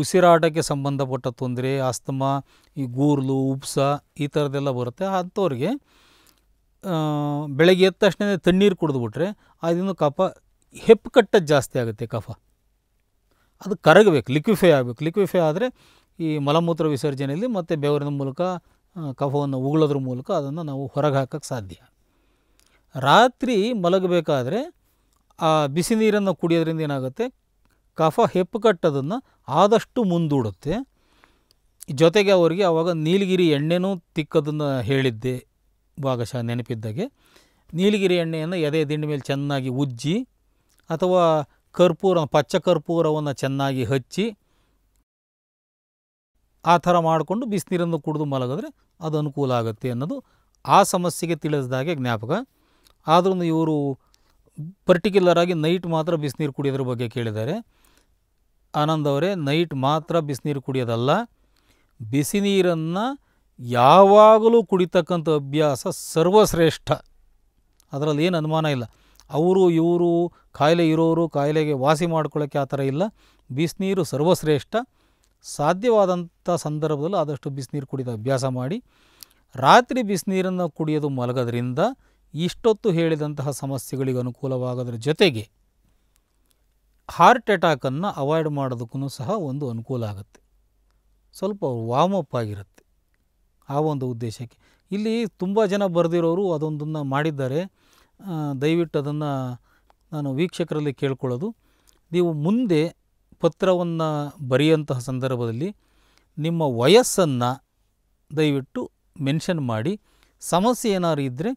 S2: ಉಸಿರಾಟಕ್ಕೆ ಸಂಬಂಧಪಟ್ಟ ತೊಂದರೆ ಆಸ್ತಮಾ ಈ ಗೂರ್ಲು ಉಪ್ಸ ಈ ಥರದ್ದೆಲ್ಲ ಬರುತ್ತೆ ಅಂಥವ್ರಿಗೆ ಬೆಳಗ್ಗೆ ಎದ್ದ ತಕ್ಷಣ ತಣ್ಣೀರು ಕುಡಿದ್ಬಿಟ್ರೆ ಅದನ್ನು ಕಫ ಹೆಪ್ಪು ಕಟ್ಟದು ಜಾಸ್ತಿ ಆಗುತ್ತೆ ಕಫ ಅದು ಕರಗಬೇಕು ಲಿಕ್ವಿಫೈ ಆಗಬೇಕು ಲಿಕ್ವಿಫೈ ಆದರೆ ಈ ಮಲಮೂತ್ರ ವಿಸರ್ಜನೆಯಲ್ಲಿ ಮತ್ತು ಬೆವರಿನ ಮೂಲಕ ಕಫವನ್ನು ಉಗುಳೋದ್ರ ಮೂಲಕ ಅದನ್ನು ನಾವು ಹೊರಗೆ ಹಾಕಕ್ಕೆ ಸಾಧ್ಯ ರಾತ್ರಿ ಮಲಗಬೇಕಾದ್ರೆ ಆ ಬಿಸಿ ನೀರನ್ನು ಕುಡಿಯೋದ್ರಿಂದ ಏನಾಗುತ್ತೆ ಕಫ ಹೆಪ್ಪುಕಟ್ಟೋದನ್ನು ಆದಷ್ಟು ಮುಂದೂಡುತ್ತೆ ಜೊತೆಗೆ ಅವರಿಗೆ ಆವಾಗ ನೀಲಗಿರಿ ಎಣ್ಣೆನೂ ತಿಕ್ಕೋದನ್ನು ಹೇಳಿದ್ದೆ ಭಾಗಶಃ ನೆನಪಿದ್ದಾಗೆ ನೀಲಗಿರಿ ಎಣ್ಣೆಯನ್ನು ಎದೆ ದಿಂಡಿ ಮೇಲೆ ಚೆನ್ನಾಗಿ ಉಜ್ಜಿ ಅಥವಾ ಕರ್ಪೂರ ಪಚ್ಚ ಕರ್ಪೂರವನ್ನು ಚೆನ್ನಾಗಿ ಹಚ್ಚಿ ಆ ಥರ ಮಾಡಿಕೊಂಡು ಬಿಸಿನೀರನ್ನು ಕುಡಿದು ಮಲಗಿದ್ರೆ ಅದು ಅನುಕೂಲ ಆಗುತ್ತೆ ಅನ್ನೋದು ಆ ಸಮಸ್ಯೆಗೆ ತಿಳಿಸ್ದಾಗೆ ಜ್ಞಾಪಕ ಆದ್ರೂ ಇವರು ಪರ್ಟಿಕ್ಯುಲರಾಗಿ ನೈಟ್ ಮಾತ್ರ ಬಿಸಿನೀರು ಕುಡಿಯೋದ್ರ ಬಗ್ಗೆ ಕೇಳಿದ್ದಾರೆ ಆನಂದ್ ಅವರೇ ನೈಟ್ ಮಾತ್ರ ಬಿಸಿನೀರು ಕುಡಿಯೋದಲ್ಲ ಬಿಸಿ ನೀರನ್ನು ಯಾವಾಗಲೂ ಕುಡಿತಕ್ಕಂಥ ಅಭ್ಯಾಸ ಸರ್ವಶ್ರೇಷ್ಠ ಅದರಲ್ಲಿ ಏನು ಅನುಮಾನ ಇಲ್ಲ ಅವರು ಇವರು ಕಾಯಿಲೆ ಇರೋರು ಕಾಯಿಲೆಗೆ ವಾಸಿ ಮಾಡ್ಕೊಳ್ಳೋಕ್ಕೆ ಆ ಥರ ಇಲ್ಲ ಬಿಸಿನೀರು ಸರ್ವಶ್ರೇಷ್ಠ ಸಾಧ್ಯವಾದಂಥ ಸಂದರ್ಭದಲ್ಲಿ ಆದಷ್ಟು ಬಿಸಿನೀರು ಕುಡಿದ ಅಭ್ಯಾಸ ಮಾಡಿ ರಾತ್ರಿ ಬಿಸಿನೀರನ್ನು ಕುಡಿಯೋದು ಮಲಗೋದ್ರಿಂದ ಇಷ್ಟೊತ್ತು ಹೇಳಿದಂತಹ ಸಮಸ್ಯೆಗಳಿಗೆ ಅನುಕೂಲವಾಗೋದ್ರ ಜೊತೆಗೆ ಹಾರ್ಟ್ ಅಟ್ಯಾಕನ್ನು ಅವಾಯ್ಡ್ ಮಾಡೋದಕ್ಕೂ ಸಹ ಒಂದು ಅನುಕೂಲ ಆಗುತ್ತೆ ಸ್ವಲ್ಪ ವಾಮಪ್ ಆಗಿರುತ್ತೆ ಆ ಒಂದು ಉದ್ದೇಶಕ್ಕೆ ಇಲ್ಲಿ ತುಂಬ ಜನ ಬರೆದಿರೋರು ಅದೊಂದನ್ನು ಮಾಡಿದ್ದಾರೆ ದಯವಿಟ್ಟು ಅದನ್ನು ನಾನು ವೀಕ್ಷಕರಲ್ಲಿ ಕೇಳ್ಕೊಳ್ಳೋದು ನೀವು ಮುಂದೆ ಪತ್ರವನ್ನು ಬರೆಯುವಂತಹ ಸಂದರ್ಭದಲ್ಲಿ ನಿಮ್ಮ ವಯಸ್ಸನ್ನು ದಯವಿಟ್ಟು ಮೆನ್ಷನ್ ಮಾಡಿ ಸಮಸ್ಯೆ ಏನಾದ್ರು ಇದ್ದರೆ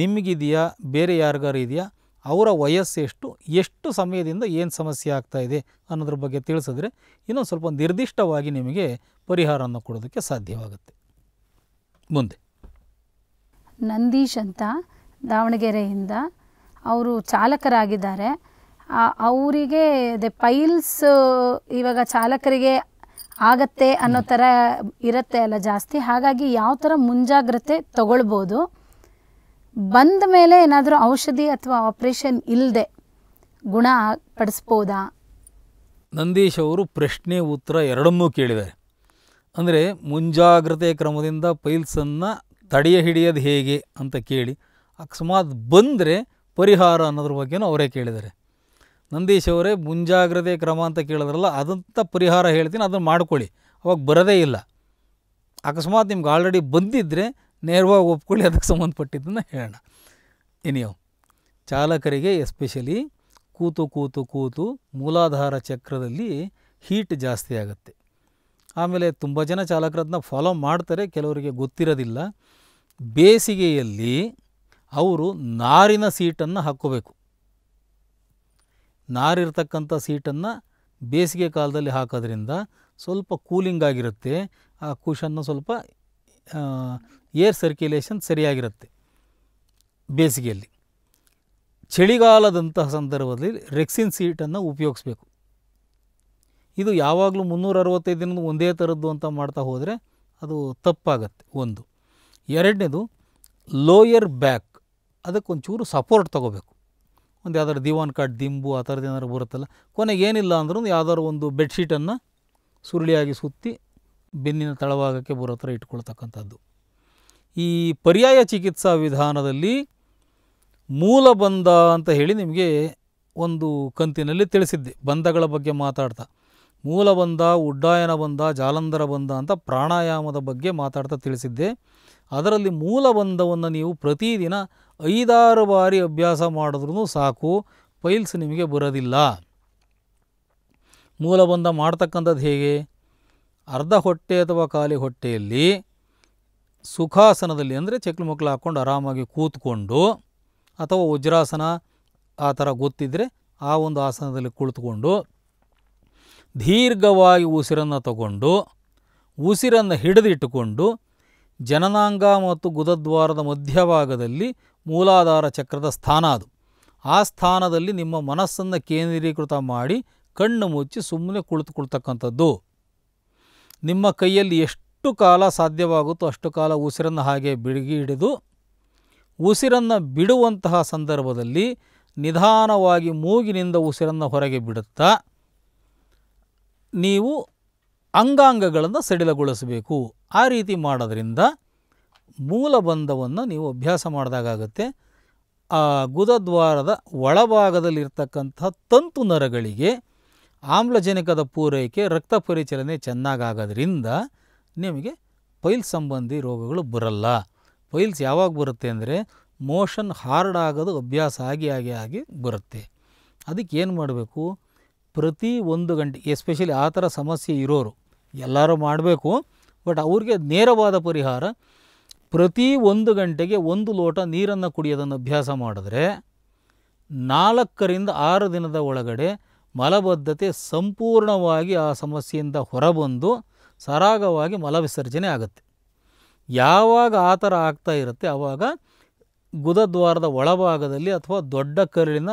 S2: ನಿಮಗಿದೆಯಾ ಬೇರೆ ಯಾರಿಗಾರು ಇದೆಯಾ ಅವರ ವಯಸ್ಸೆಷ್ಟು ಎಷ್ಟು ಸಮಯದಿಂದ ಏನು ಸಮಸ್ಯೆ ಆಗ್ತಾ ಇದೆ ಅನ್ನೋದ್ರ ಬಗ್ಗೆ ತಿಳಿಸಿದ್ರೆ ಇನ್ನೊಂದು ಸ್ವಲ್ಪ ನಿರ್ದಿಷ್ಟವಾಗಿ ನಿಮಗೆ ಪರಿಹಾರವನ್ನು ಕೊಡೋದಕ್ಕೆ ಸಾಧ್ಯವಾಗುತ್ತೆ ಮುಂದೆ
S1: ನಂದೀಶ್ ಅಂತ ದಾವಣಗೆರೆಯಿಂದ ಅವರು ಚಾಲಕರಾಗಿದ್ದಾರೆ ಅವರಿಗೆ ಅದೇ ಪೈಲ್ಸ್ ಇವಾಗ ಚಾಲಕರಿಗೆ ಆಗತ್ತೆ ಅನ್ನೋ ಥರ ಇರುತ್ತೆ ಅಲ್ಲ ಜಾಸ್ತಿ ಹಾಗಾಗಿ ಯಾವ ಥರ ಮುಂಜಾಗ್ರತೆ ತಗೊಳ್ಬೋದು ಬಂದ ಮೇಲೆ ಏನಾದರೂ ಔಷಧಿ ಅಥವಾ ಆಪರೇಷನ್ ಇಲ್ಲದೆ ಗುಣ ಪಡಿಸ್ಬೋದಾ
S2: ನಂದೀಶ್ ಅವರು ಪ್ರಶ್ನೆ ಉತ್ತರ ಎರಡನ್ನೂ ಕೇಳಿದ್ದಾರೆ ಅಂದರೆ ಮುಂಜಾಗ್ರತೆ ಕ್ರಮದಿಂದ ಪೈಲ್ಸನ್ನು ತಡೆಯ ಹಿಡಿಯೋದು ಹೇಗೆ ಅಂತ ಕೇಳಿ ಅಕಸ್ಮಾತ್ ಬಂದರೆ ಪರಿಹಾರ ಅನ್ನೋದ್ರ ಬಗ್ಗೆನೂ ಅವರೇ ಕೇಳಿದ್ದಾರೆ ನಂದೀಶ್ ಅವರೇ ಮುಂಜಾಗ್ರತೆ ಕ್ರಮ ಅಂತ ಕೇಳಿದ್ರಲ್ಲ ಅದಂಥ ಪರಿಹಾರ ಹೇಳ್ತೀನಿ ಅದನ್ನು ಮಾಡ್ಕೊಳ್ಳಿ ಅವಾಗ ಬರೋದೇ ಇಲ್ಲ ಅಕಸ್ಮಾತ್ ನಿಮ್ಗೆ ಆಲ್ರೆಡಿ ಬಂದಿದ್ದರೆ ನೇರವಾಗಿ ಒಪ್ಕೊಳ್ಳಿ ಅದಕ್ಕೆ ಸಂಬಂಧಪಟ್ಟಿದ್ದನ್ನು ಹೇಳೋಣ ಎನಿಯೋ ಚಾಲಕರಿಗೆ ಎಸ್ಪೆಷಲಿ ಕೂತು ಕೂತು ಕೂತು ಮೂಲಾಧಾರ ಚಕ್ರದಲ್ಲಿ ಹೀಟ್ ಜಾಸ್ತಿ ಆಗುತ್ತೆ ಆಮೇಲೆ ತುಂಬ ಜನ ಚಾಲಕರದನ್ನ ಫಾಲೋ ಮಾಡ್ತಾರೆ ಕೆಲವರಿಗೆ ಗೊತ್ತಿರೋದಿಲ್ಲ ಬೇಸಿಗೆಯಲ್ಲಿ ಅವರು ನಾರಿನ ಸೀಟನ್ನು ಹಾಕ್ಕೋಬೇಕು ನಾರಿರ್ತಕ್ಕಂಥ ಸೀಟನ್ನು ಬೇಸಿಗೆ ಕಾಲದಲ್ಲಿ ಹಾಕೋದ್ರಿಂದ ಸ್ವಲ್ಪ ಕೂಲಿಂಗ್ ಆಗಿರುತ್ತೆ ಆ ಕುಷನ್ನು ಸ್ವಲ್ಪ ಏರ್ ಸರ್ಕ್ಯುಲೇಷನ್ ಸರಿಯಾಗಿರುತ್ತೆ ಬೇಸಿಗೆಯಲ್ಲಿ ಚಳಿಗಾಲದಂತಹ ಸಂದರ್ಭದಲ್ಲಿ ರೆಕ್ಸಿನ್ ಸೀಟನ್ನು ಉಪಯೋಗಿಸ್ಬೇಕು ಇದು ಯಾವಾಗಲೂ ಮುನ್ನೂರ ಅರವತ್ತೈದು ದಿನದ ಒಂದೇ ಥರದ್ದು ಅಂತ ಮಾಡ್ತಾ ಹೋದರೆ ಅದು ತಪ್ಪಾಗತ್ತೆ ಒಂದು ಎರಡನೇದು ಲೋಯರ್ ಬ್ಯಾಕ್ ಅದಕ್ಕೊಂಚೂರು ಸಪೋರ್ಟ್ ತೊಗೋಬೇಕು ಒಂದು ಯಾವ್ದಾದ್ರು ದಿವಾನ್ ಕಾಟ್ ದಿಂಬು ಆ ಥರದ್ದು ಏನಾದ್ರು ಬರುತ್ತಲ್ಲ ಕೊನೆಗೆ ಏನಿಲ್ಲ ಅಂದ್ರೂ ಯಾವ್ದಾದ್ರು ಒಂದು ಬೆಡ್ಶೀಟನ್ನು ಸುರುಳಿಯಾಗಿ ಸುತ್ತಿ ಬೆನ್ನಿನ ತಳಭಾಗಕ್ಕೆ ಬರೋ ಹತ್ರ ಇಟ್ಕೊಳ್ತಕ್ಕಂಥದ್ದು ಈ ಪರ್ಯಾಯ ಚಿಕಿತ್ಸಾ ವಿಧಾನದಲ್ಲಿ ಮೂಲಬಂಧ ಅಂತ ಹೇಳಿ ನಿಮಗೆ ಒಂದು ಕಂತಿನಲ್ಲಿ ತಿಳಿಸಿದ್ದೆ ಬಂಧಗಳ ಬಗ್ಗೆ ಮಾತಾಡ್ತಾ ಮೂಲಬಂಧ ಉಡ್ಡಾಯನ ಬಂಧ ಜಾಲಂಧರ ಬಂಧ ಅಂತ ಪ್ರಾಣಾಯಾಮದ ಬಗ್ಗೆ ಮಾತಾಡ್ತಾ ತಿಳಿಸಿದ್ದೆ ಅದರಲ್ಲಿ ಮೂಲ ಬಂಧವನ್ನು ನೀವು ಪ್ರತಿದಿನ ಐದಾರು ಬಾರಿ ಅಭ್ಯಾಸ ಮಾಡಿದ್ರೂ ಸಾಕು ಪೈಲ್ಸ್ ನಿಮಗೆ ಬರೋದಿಲ್ಲ ಮೂಲಬಂಧ ಮಾಡ್ತಕ್ಕಂಥದ್ದು ಹೇಗೆ ಅರ್ಧ ಹೊಟ್ಟೆ ಅಥವಾ ಖಾಲಿ ಹೊಟ್ಟೆಯಲ್ಲಿ ಸುಖಾಸನದಲ್ಲಿ ಅಂದರೆ ಚಕ್ಲು ಮಕ್ಳು ಹಾಕ್ಕೊಂಡು ಆರಾಮಾಗಿ ಕೂತ್ಕೊಂಡು ಅಥವಾ ವಜ್ರಾಸನ ಆ ಥರ ಗೊತ್ತಿದ್ದರೆ ಆ ಒಂದು ಆಸನದಲ್ಲಿ ಕುಳಿತುಕೊಂಡು ದೀರ್ಘವಾಗಿ ಉಸಿರನ್ನು ತಗೊಂಡು ಉಸಿರನ್ನು ಹಿಡಿದಿಟ್ಟುಕೊಂಡು ಜನನಾಂಗ ಮತ್ತು ಗುದದ್ವಾರದ ಮಧ್ಯಭಾಗದಲ್ಲಿ ಮೂಲಾಧಾರ ಚಕ್ರದ ಸ್ಥಾನ ಅದು ಆ ಸ್ಥಾನದಲ್ಲಿ ನಿಮ್ಮ ಮನಸ್ಸನ್ನು ಕೇಂದ್ರೀಕೃತ ಮಾಡಿ ಕಣ್ಣು ಮುಚ್ಚಿ ಸುಮ್ಮನೆ ಕುಳಿತುಕೊಳ್ತಕ್ಕಂಥದ್ದು ನಿಮ್ಮ ಕೈಯಲ್ಲಿ ಎಷ್ಟು ಕಾಲ ಸಾಧ್ಯವಾಗುತ್ತೋ ಅಷ್ಟು ಕಾಲ ಉಸಿರನ್ನು ಹಾಗೆ ಬಿಡುಗಿ ಹಿಡಿದು ಉಸಿರನ್ನು ಬಿಡುವಂತಹ ಸಂದರ್ಭದಲ್ಲಿ ನಿಧಾನವಾಗಿ ಮೂಗಿನಿಂದ ಉಸಿರನ್ನು ಹೊರಗೆ ಬಿಡುತ್ತಾ ನೀವು ಅಂಗಾಂಗಗಳನ್ನು ಸಡಿಲಗೊಳಿಸಬೇಕು ಆ ರೀತಿ ಮಾಡೋದ್ರಿಂದ ಮೂಲಬಂಧವನ್ನು ನೀವು ಅಭ್ಯಾಸ ಮಾಡಿದಾಗತ್ತೆ ಆ ಗುದದ್ವಾರದ ಒಳಭಾಗದಲ್ಲಿರ್ತಕ್ಕಂಥ ತಂತು ನರಗಳಿಗೆ ಆಮ್ಲಜನಕದ ಪೂರೈಕೆ ರಕ್ತ ಪರಿಚಲನೆ ಚೆನ್ನಾಗಾಗೋದ್ರಿಂದ ನಿಮಗೆ ಪೈಲ್ಸ್ ಸಂಬಂಧಿ ರೋಗಗಳು ಬರಲ್ಲ ಪೈಲ್ಸ್ ಯಾವಾಗ ಬರುತ್ತೆ ಅಂದರೆ ಮೋಷನ್ ಹಾರ್ಡ್ ಆಗೋದು ಅಭ್ಯಾಸ ಆಗಿ ಆಗಿ ಆಗಿ ಬರುತ್ತೆ ಅದಕ್ಕೆ ಏನು ಮಾಡಬೇಕು ಪ್ರತಿ ಒಂದು ಗಂಟೆ ಎಸ್ಪೆಷಲಿ ಆ ಥರ ಸಮಸ್ಯೆ ಇರೋರು ಎಲ್ಲರೂ ಮಾಡಬೇಕು ಬಟ್ ಅವ್ರಿಗೆ ನೇರವಾದ ಪರಿಹಾರ ಪ್ರತಿ ಒಂದು ಗಂಟೆಗೆ ಒಂದು ಲೋಟ ನೀರನ್ನು ಕುಡಿಯೋದನ್ನು ಅಭ್ಯಾಸ ಮಾಡಿದ್ರೆ ನಾಲ್ಕರಿಂದ ಆರು ದಿನದ ಒಳಗಡೆ ಮಲಬದ್ಧತೆ ಸಂಪೂರ್ಣವಾಗಿ ಆ ಸಮಸ್ಯೆಯಿಂದ ಹೊರಬಂದು ಸರಾಗವಾಗಿ ಮಲವಿಸರ್ಜನೆ ಆಗುತ್ತೆ ಯಾವಾಗ ಆ ಥರ ಆಗ್ತಾ ಇರುತ್ತೆ ಆವಾಗ ಗುದದ್ವಾರದ ಒಳಭಾಗದಲ್ಲಿ ಅಥವಾ ದೊಡ್ಡ ಕರುಳಿನ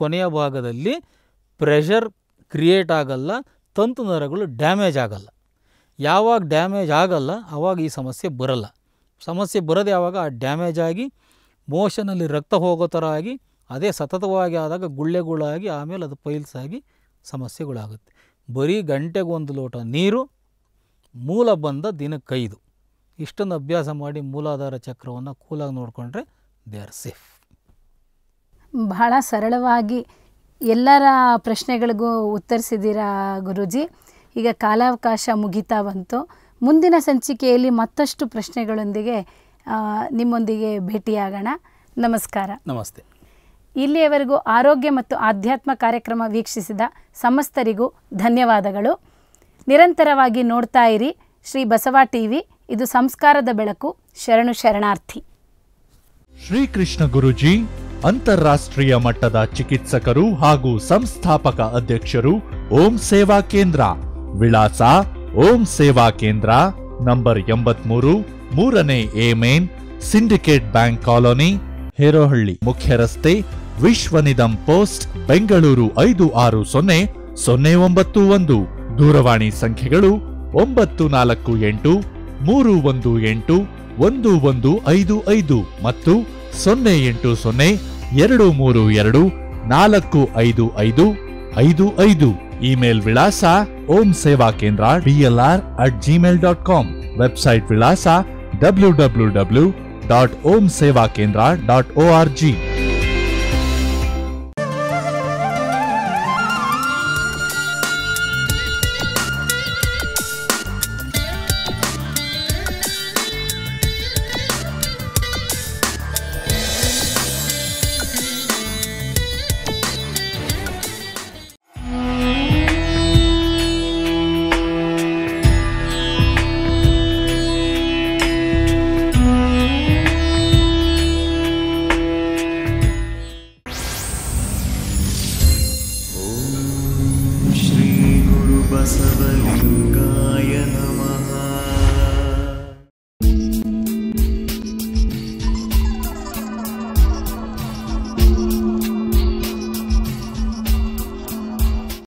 S2: ಕೊನೆಯ ಭಾಗದಲ್ಲಿ ಪ್ರೆಷರ್ ಕ್ರಿಯೇಟ್ ಆಗಲ್ಲ ತಂತು ನರಗಳು ಡ್ಯಾಮೇಜ್ ಆಗಲ್ಲ ಯಾವಾಗ ಡ್ಯಾಮೇಜ್ ಆಗಲ್ಲ ಆವಾಗ ಈ ಸಮಸ್ಯೆ ಬರಲ್ಲ ಸಮಸ್ಯೆ ಬರೋದು ಯಾವಾಗ ಆ ಡ್ಯಾಮೇಜ್ ಆಗಿ ಮೋಷನಲ್ಲಿ ರಕ್ತ ಹೋಗೋ ಥರ ಆಗಿ ಅದೇ ಸತತವಾಗಿ ಆದಾಗ ಗುಳ್ಳೆಗುಳಾಗಿ ಆಮೇಲೆ ಅದು ಪೈಲ್ಸ್ ಆಗಿ ಸಮಸ್ಯೆಗಳಾಗುತ್ತೆ ಬರೀ ಗಂಟೆಗೊಂದು ಲೋಟ ನೀರು ಮೂಲ ಬಂದ ದಿನಕ್ಕೈದು ಇಷ್ಟೊಂದು ಅಭ್ಯಾಸ ಮಾಡಿ ಮೂಲಾಧಾರ ಚಕ್ರವನ್ನು ಕೂಲಾಗಿ ನೋಡಿಕೊಂಡ್ರೆ ದೇ ಆರ್ ಸೇಫ್
S1: ಬಹಳ ಸರಳವಾಗಿ ಎಲ್ಲರ ಪ್ರಶ್ನೆಗಳಿಗೂ ಉತ್ತರಿಸಿದ್ದೀರಾ ಗುರುಜಿ ಈಗ ಕಾಲಾವಕಾಶ ಮುಗಿತಾ ಬಂತು ಮುಂದಿನ ಸಂಚಿಕೆಯಲ್ಲಿ ಮತ್ತಷ್ಟು ಪ್ರಶ್ನೆಗಳೊಂದಿಗೆ ನಿಮ್ಮೊಂದಿಗೆ ಭೇಟಿಯಾಗೋಣ ನಮಸ್ಕಾರ ನಮಸ್ತೆ ಇಲ್ಲಿಯವರೆಗೂ ಆರೋಗ್ಯ ಮತ್ತು ಆಧ್ಯಾತ್ಮ ಕಾರ್ಯಕ್ರಮ ವೀಕ್ಷಿಸಿದ ಸಮಸ್ತರಿಗೂ ಧನ್ಯವಾದಗಳು ನಿರಂತರವಾಗಿ ನೋಡ್ತಾ ಇರಿ ಶ್ರೀ ಬಸವ ಟಿವಿ ಇದು ಸಂಸ್ಕಾರದ ಬೆಳಕು ಶರಣು ಶರಣಾರ್ಥಿ
S2: ಶ್ರೀಕೃಷ್ಣ ಗುರುಜಿ ಅಂತಾರಾಷ್ಟ್ರೀಯ ಮಟ್ಟದ ಚಿಕಿತ್ಸಕರು ಹಾಗೂ ಸಂಸ್ಥಾಪಕ ಅಧ್ಯಕ್ಷರು ಓಂ ಸೇವಾ ಕೇಂದ್ರ ವಿಳಾಸ ಓಂ ಸೇವಾ ಕೇಂದ್ರ ನಂಬರ್ ಎಂಬತ್ಮೂರು ಮೂರನೇ A main Syndicate Bank colony Herohalli ಮುಖ್ಯ ರಸ್ತೆ ವಿಶ್ವನಿಧಂ ಪೋಸ್ಟ್ ಬೆಂಗಳೂರು ಐದು ಆರು ಸೊನ್ನೆ ಸೊನ್ನೆ ಒಂಬತ್ತು ಒಂದು ದೂರವಾಣಿ ಸಂಖ್ಯೆಗಳು ಒಂಬತ್ತು ನಾಲ್ಕು ಎಂಟು ಮೂರು ಒಂದು ಎಂಟು ಒಂದು ಒಂದು ಐದು ಐದು ಮತ್ತು ಸೊನ್ನೆ ಎಂಟು ಸೊನ್ನೆ ಎರಡು ಮೂರು ಎರಡು ನಾಲ್ಕು ಐದು ಐದು ಐದು ಐದು ಇಮೇಲ್ ವಿಳಾಸ Om Seva Kendra DLR at Gmail dot com website ವಿಳಾಸ W W W dot Om Seva Kendra dot O R G